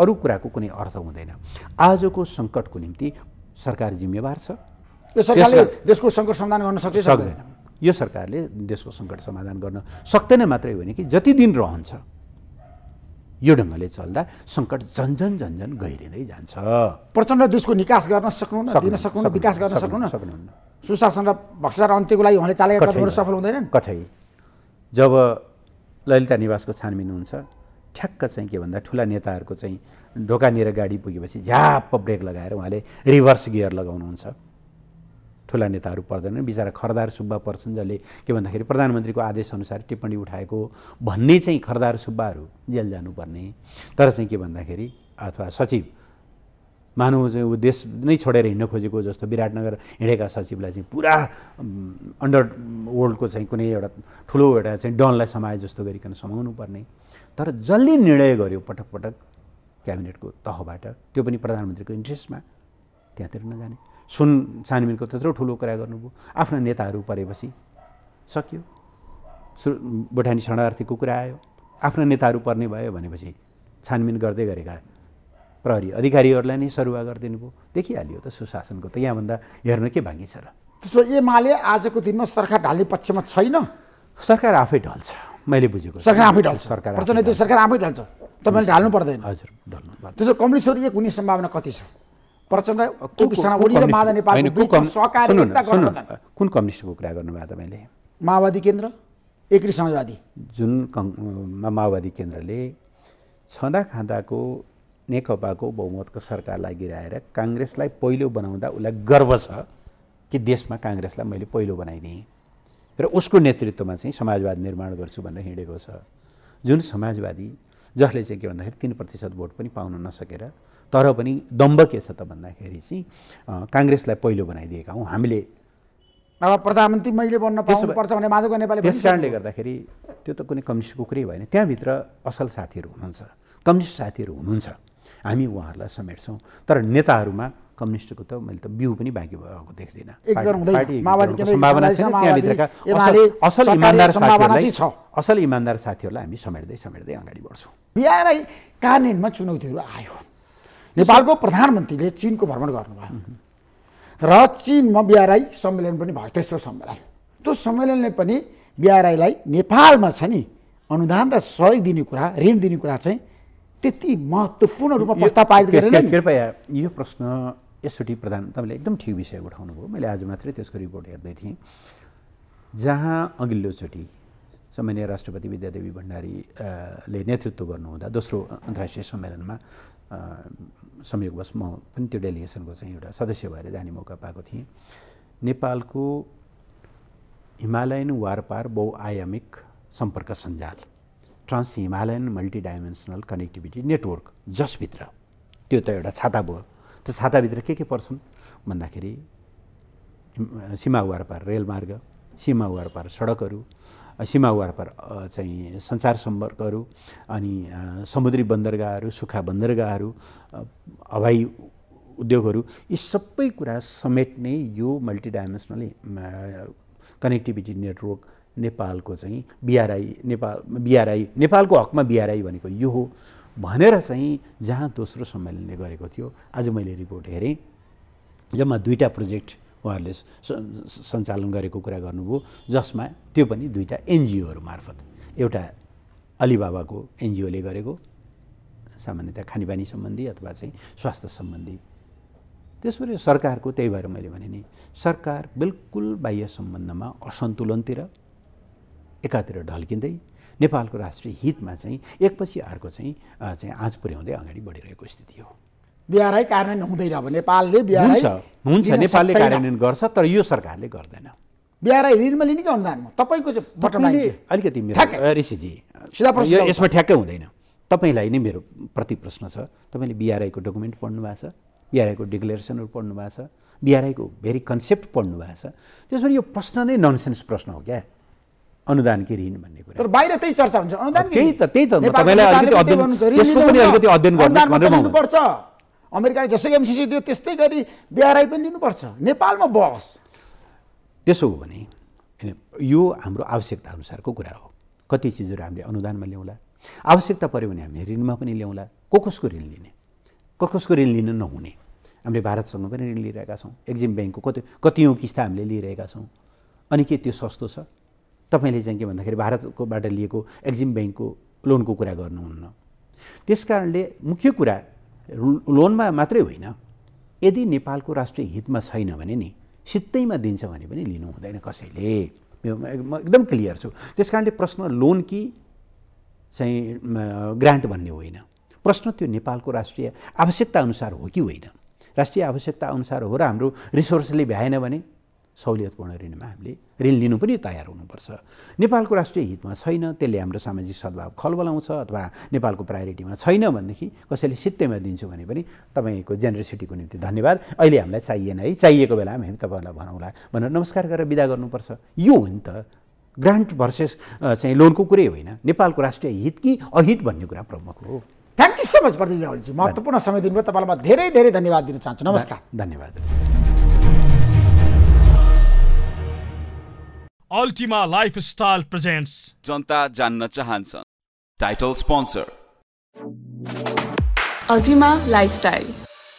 अरू कुराको कुनै अर्थ हुँदैन आजको सङ्कटको निम्ति सरकार जिम्मेवार छ सरकारले देशको सङ्कट समाधान गर्न सक्छ सक्दैन यो सरकारले देशको सङ्कट समाधान गर्न सक्दैन मात्रै होइन कि जति दिन रहन्छ यो ढङ्गले चल्दा सङ्कट झन्झन झन्झन गहिरिँदै जान्छ प्रचण्ड देशको निकास गर्न सक्नु दिन सक्नु विकास गर्न सक्नु सक्नुहुन्न सुशासन र भ्रष्टाचार अन्त्यको लागि उहाँले चालेका कदमहरू सफल हुँदैनन् कठै जब ललिता निवासको छानबिन हुन्छ ठ्याक्क चाहिँ के भन्दा ठुला नेताहरूको चाहिँ ढोकानिर गाडी पुगेपछि झ्याप्प ब्रेक लगाएर उहाँले रिभर्स गियर लगाउनुहुन्छ ठुला नेताहरू पर्दैनन् बिचरा खरदार सुब्बा पर्छन् जसले के भन्दाखेरि प्रधानमन्त्रीको आदेशअनुसार टिप्पणी उठाएको भन्ने चाहिँ खरदार सुब्बाहरू जेल जानुपर्ने तर चाहिँ के भन्दाखेरि अथवा सचिव मानव चाहिँ ऊ देश नै छोडेर हिँड्न खोजेको जस्तो विराटनगर हिँडेका सचिवलाई चाहिँ पुरा अन्डर वर्ल्डको चाहिँ कुनै एउटा ठुलो एउटा चाहिँ डनलाई समाए जस्तो गरिकन समाउनु पर्ने तर जसले निर्णय गर्यो पटक पटक क्याबिनेटको तहबाट त्यो पनि प्रधानमन्त्रीको इन्ट्रेस्टमा त्यहाँतिर नजाने सुन छानबिनको त्यत्रो ठुलो कुरा गर्नुभयो आफ्ना नेताहरू परेपछि सकियो भुटानी शरणार्थीको कुरा आयो आफ्ना नेताहरू पर्ने भयो भनेपछि छानबिन गर्दै गरेका प्रहरी अधिकारीहरूलाई नै सरुवा गरिदिनु भयो देखिहाल्यो त सुशासनको त यहाँभन्दा हेर्न के बाँकी छ र त्यसो एमाले आजको दिनमा सरकार ढाल्ने पक्षमा छैन सरकार आफै ढल्छ मैले बुझेको सरकार आफै ढल्छ सरकार सरकार आफै ढल्छ तपाईँले ढाल्नु पर्दैन हजुर ढल्नु त्यसो कम्युनिस्टहरू एक हुने सम्भावना कति छ प्रचण्ड कुन कम्युनिस्टको कुरा गर्नुभयो तपाईँले माओवादी केन्द्र एक्री समाजवादी जुन माओवादी केन्द्रले छँदा खाँदाको नेकपाको बहुमतको सरकारलाई गिराएर काङ्ग्रेसलाई पहिलो बनाउँदा उसलाई गर्व छ कि देशमा काङ्ग्रेसलाई मैले पहिलो बनाइदिएँ र उसको नेतृत्वमा चाहिँ समाजवाद निर्माण गर्छु भनेर हिँडेको छ जुन समाजवादी जसले चाहिँ के भन्दाखेरि तिन प्रतिशत भोट पनि पाउन नसकेर तर पनि दम्ब के छ त भन्दाखेरि चाहिँ काङ्ग्रेसलाई पहिलो बनाइदिएका हौँ हामीले अब प्रधानमन्त्री मैले बन्न पाउनुपर्छ भने माधव नेपाली त्यस कारणले गर्दाखेरि त्यो त कुनै कम्युनिस्टको कुरै भएन त्यहाँभित्र असल साथीहरू हुनुहुन्छ कम्युनिस्ट साथीहरू हुनुहुन्छ हामी उहाँहरूलाई समेट्छौँ तर नेताहरूमा कम्युनिस्टको त मैले त बिउ पनि बाँकी भएको देख्दिनँ असल इमान्दार साथीहरूलाई हामी समेट्दै समेट्दै अगाडि बढ्छौँ बिहानै कार्यान्वयनमा चुनौतीहरू आयो नेपालको प्रधानमन्त्रीले चिनको भ्रमण गर्नुभयो र चिनमा बिआरआई सम्मेलन पनि भयो तेस्रो सम्मेलन त्यो सम्मेलनले पनि बिआरआईलाई नेपालमा छ नि अनुदान र सहयोग दिने कुरा ऋण दिने कुरा चाहिँ त्यति महत्त्वपूर्ण रूपमा प्रस्ताव पारित गरेन कृपया यो प्रश्न यसचोटि प्रधान तपाईँले एकदम ठिक विषय उठाउनुभयो मैले आज मात्रै त्यसको रिपोर्ट हेर्दै थिएँ जहाँ अघिल्लोचोटि सामान्य राष्ट्रपति विद्यादेवी भण्डारीले नेतृत्व गर्नुहुँदा दोस्रो अन्तर्राष्ट्रिय सम्मेलनमा संयोगवश म पनि त्यो डेलिगेसनको चाहिँ एउटा सदस्य भएर जाने मौका पाएको थिएँ नेपालको हिमालयन वारपार बहुआयामिक सम्पर्क सञ्जाल trans Himalayan multidimensional connectivity network जसभित्र त्यो त एउटा छाता भयो त्यो छाताभित्र के के पर्छन् भन्दाखेरि सीमा वारपार रेलमार्ग सीमा वारपार सडकहरू सीमा वारपार चाहिँ सञ्चार सम्पर्कहरू अनि समुद्री बन्दरगाहहरू सुक्खा बन्दरगाहहरू हवाई उद्योगहरू यी सबै कुरा समेट्ने यो मल्टिडाइमेन्सनल कनेक्टिभिटी नेटवर्क नेपालको चाहिँ बिआरआई नेपाल बिआरआई नेपालको हकमा बिआरआई भनेको यो हो भनेर चाहिँ जहाँ दोस्रो सम्मेलनले गरेको थियो आज मैले रिपोर्ट हेरेँ जम्मा दुईवटा प्रोजेक्ट उहाँहरूले सञ्चालन गरेको कुरा गर्नुभयो जसमा त्यो पनि दुईवटा एनजिओहरू मार्फत एउटा अलिबाबाको एनजिओले गरेको सामान्यतया खानेपानी सम्बन्धी अथवा चाहिँ स्वास्थ्य सम्बन्धी त्यसपछि सरकारको त्यही भएर मैले भने नि सरकार बिल्कुल बाह्य सम्बन्धमा असन्तुलनतिर एकातिर ढल्किँदै नेपालको राष्ट्रिय हितमा चाहिँ एकपछि अर्को चाहिँ चाहिँ आँच पुर्याउँदै अगाडि बढिरहेको स्थिति हो बिहारै कार्यान्वयन हुँदैन अब नेपालले हुन्छ नेपालले कार्यान्वयन गर्छ तर यो सरकारले गर्दैन बिहारै ऋणमा लिने कि अनुदानमा तपाईँको चाहिँ अलिकति मेरो ऋषिजी यसमा ठ्याक्कै हुँदैन तपाईँलाई नै मेरो प्रति प्रश्न छ तपाईँले बिआरआईको डकुमेन्ट पढ्नु भएको छ बिआरआईको डिक्लेरेसनहरू पढ्नु भएको छ बिआरआईको भेरी कन्सेप्ट पढ्नु भएको छ त्यसमा यो प्रश्न नै ननसेन्स प्रश्न हो क्या अनुदान के ऋण भन्ने कुरा तर बाहिर त्यही चर्चा हुन्छ अनुदान त्यही त त्यही त तपाईँलाई अध्ययन गर्नुपर्छ अमेरिकाले जसरी एमसिसी दियो त्यस्तै गरी बिआरआई पनि लिनुपर्छ नेपालमा बस त्यसो हो भने यो हाम्रो आवश्यकता अनुसारको कुरा हो कति चिजहरू हामीले अनुदानमा ल्याउँला आवश्यकता पऱ्यो भने हामीले ऋणमा पनि ल्याउँला को कसको ऋण लिने को कसको ऋण लिन नहुने हामीले भारतसँग पनि ऋण लिइरहेका छौँ एक्जिम ब्याङ्कको कति कतियौँ किस्ता हामीले लिइरहेका छौँ अनि के त्यो सस्तो छ तपाईँले चाहिँ के भन्दाखेरि भारतकोबाट लिएको एक्जिम ब्याङ्कको लोनको कुरा गर्नुहुन्न त्यस कारणले मुख्य कुरा लोनमा मात्रै होइन यदि नेपालको राष्ट्रिय हितमा छैन भने नि सित्तैमा दिन्छ भने पनि लिनु हुँदैन कसैले म एकदम क्लियर छु त्यस कारणले प्रश्न लोन कि चाहिँ ग्रान्ट भन्ने होइन प्रश्न त्यो नेपालको राष्ट्रिय आवश्यकता अनुसार हो कि होइन राष्ट्रिय आवश्यकता अनुसार हो र हाम्रो रिसोर्सले भ्याएन भने सहुलियतपूर्ण ऋणमा हामीले ऋण लिनु पनि तयार हुनुपर्छ नेपालको राष्ट्रिय हितमा छैन त्यसले हाम्रो सामाजिक सद्भाव खलबलाउँछ अथवा नेपालको प्रायोरिटीमा छैन भनेदेखि कसैले सित्तैमा दिन्छु भने पनि तपाईँको जेनरेसिटीको निम्ति धन्यवाद अहिले हामीलाई चाहिएन है चाहिएको बेलामा हामी तपाईँहरूलाई भनौँला भनेर नमस्कार गरेर विदा गर्नुपर्छ यो हो नि त ग्रान्ट भर्सेस चाहिँ लोनको कुरै होइन नेपालको राष्ट्रिय हित कि अहित भन्ने कुरा प्रमुख हो thank you so much Pradeep Rawal ji महत्त्वपूर्ण समय दिनुभयो तपाईँलाई म धेरै धेरै धन्यवाद दिन चाहन्छु नमस्कार धन्यवाद अल्टिमा लाइफस्टाइल प्रेजेन्ट्स जनता जान्न चाहन्छ title sponsor Ultima lifestyle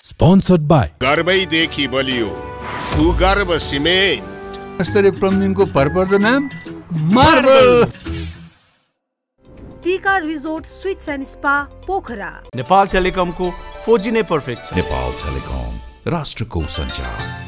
sponsored by गर्वैदेखि बलियो भूगर्भ सिमेन्ट प्लम्बिङको भरपर्दो नाम मार्बल टिका resort suites and spa Nepal टेलिकमको फोजी नै पर्फेक्ट नेपाल टेलिकम राष्ट्रको सञ्चार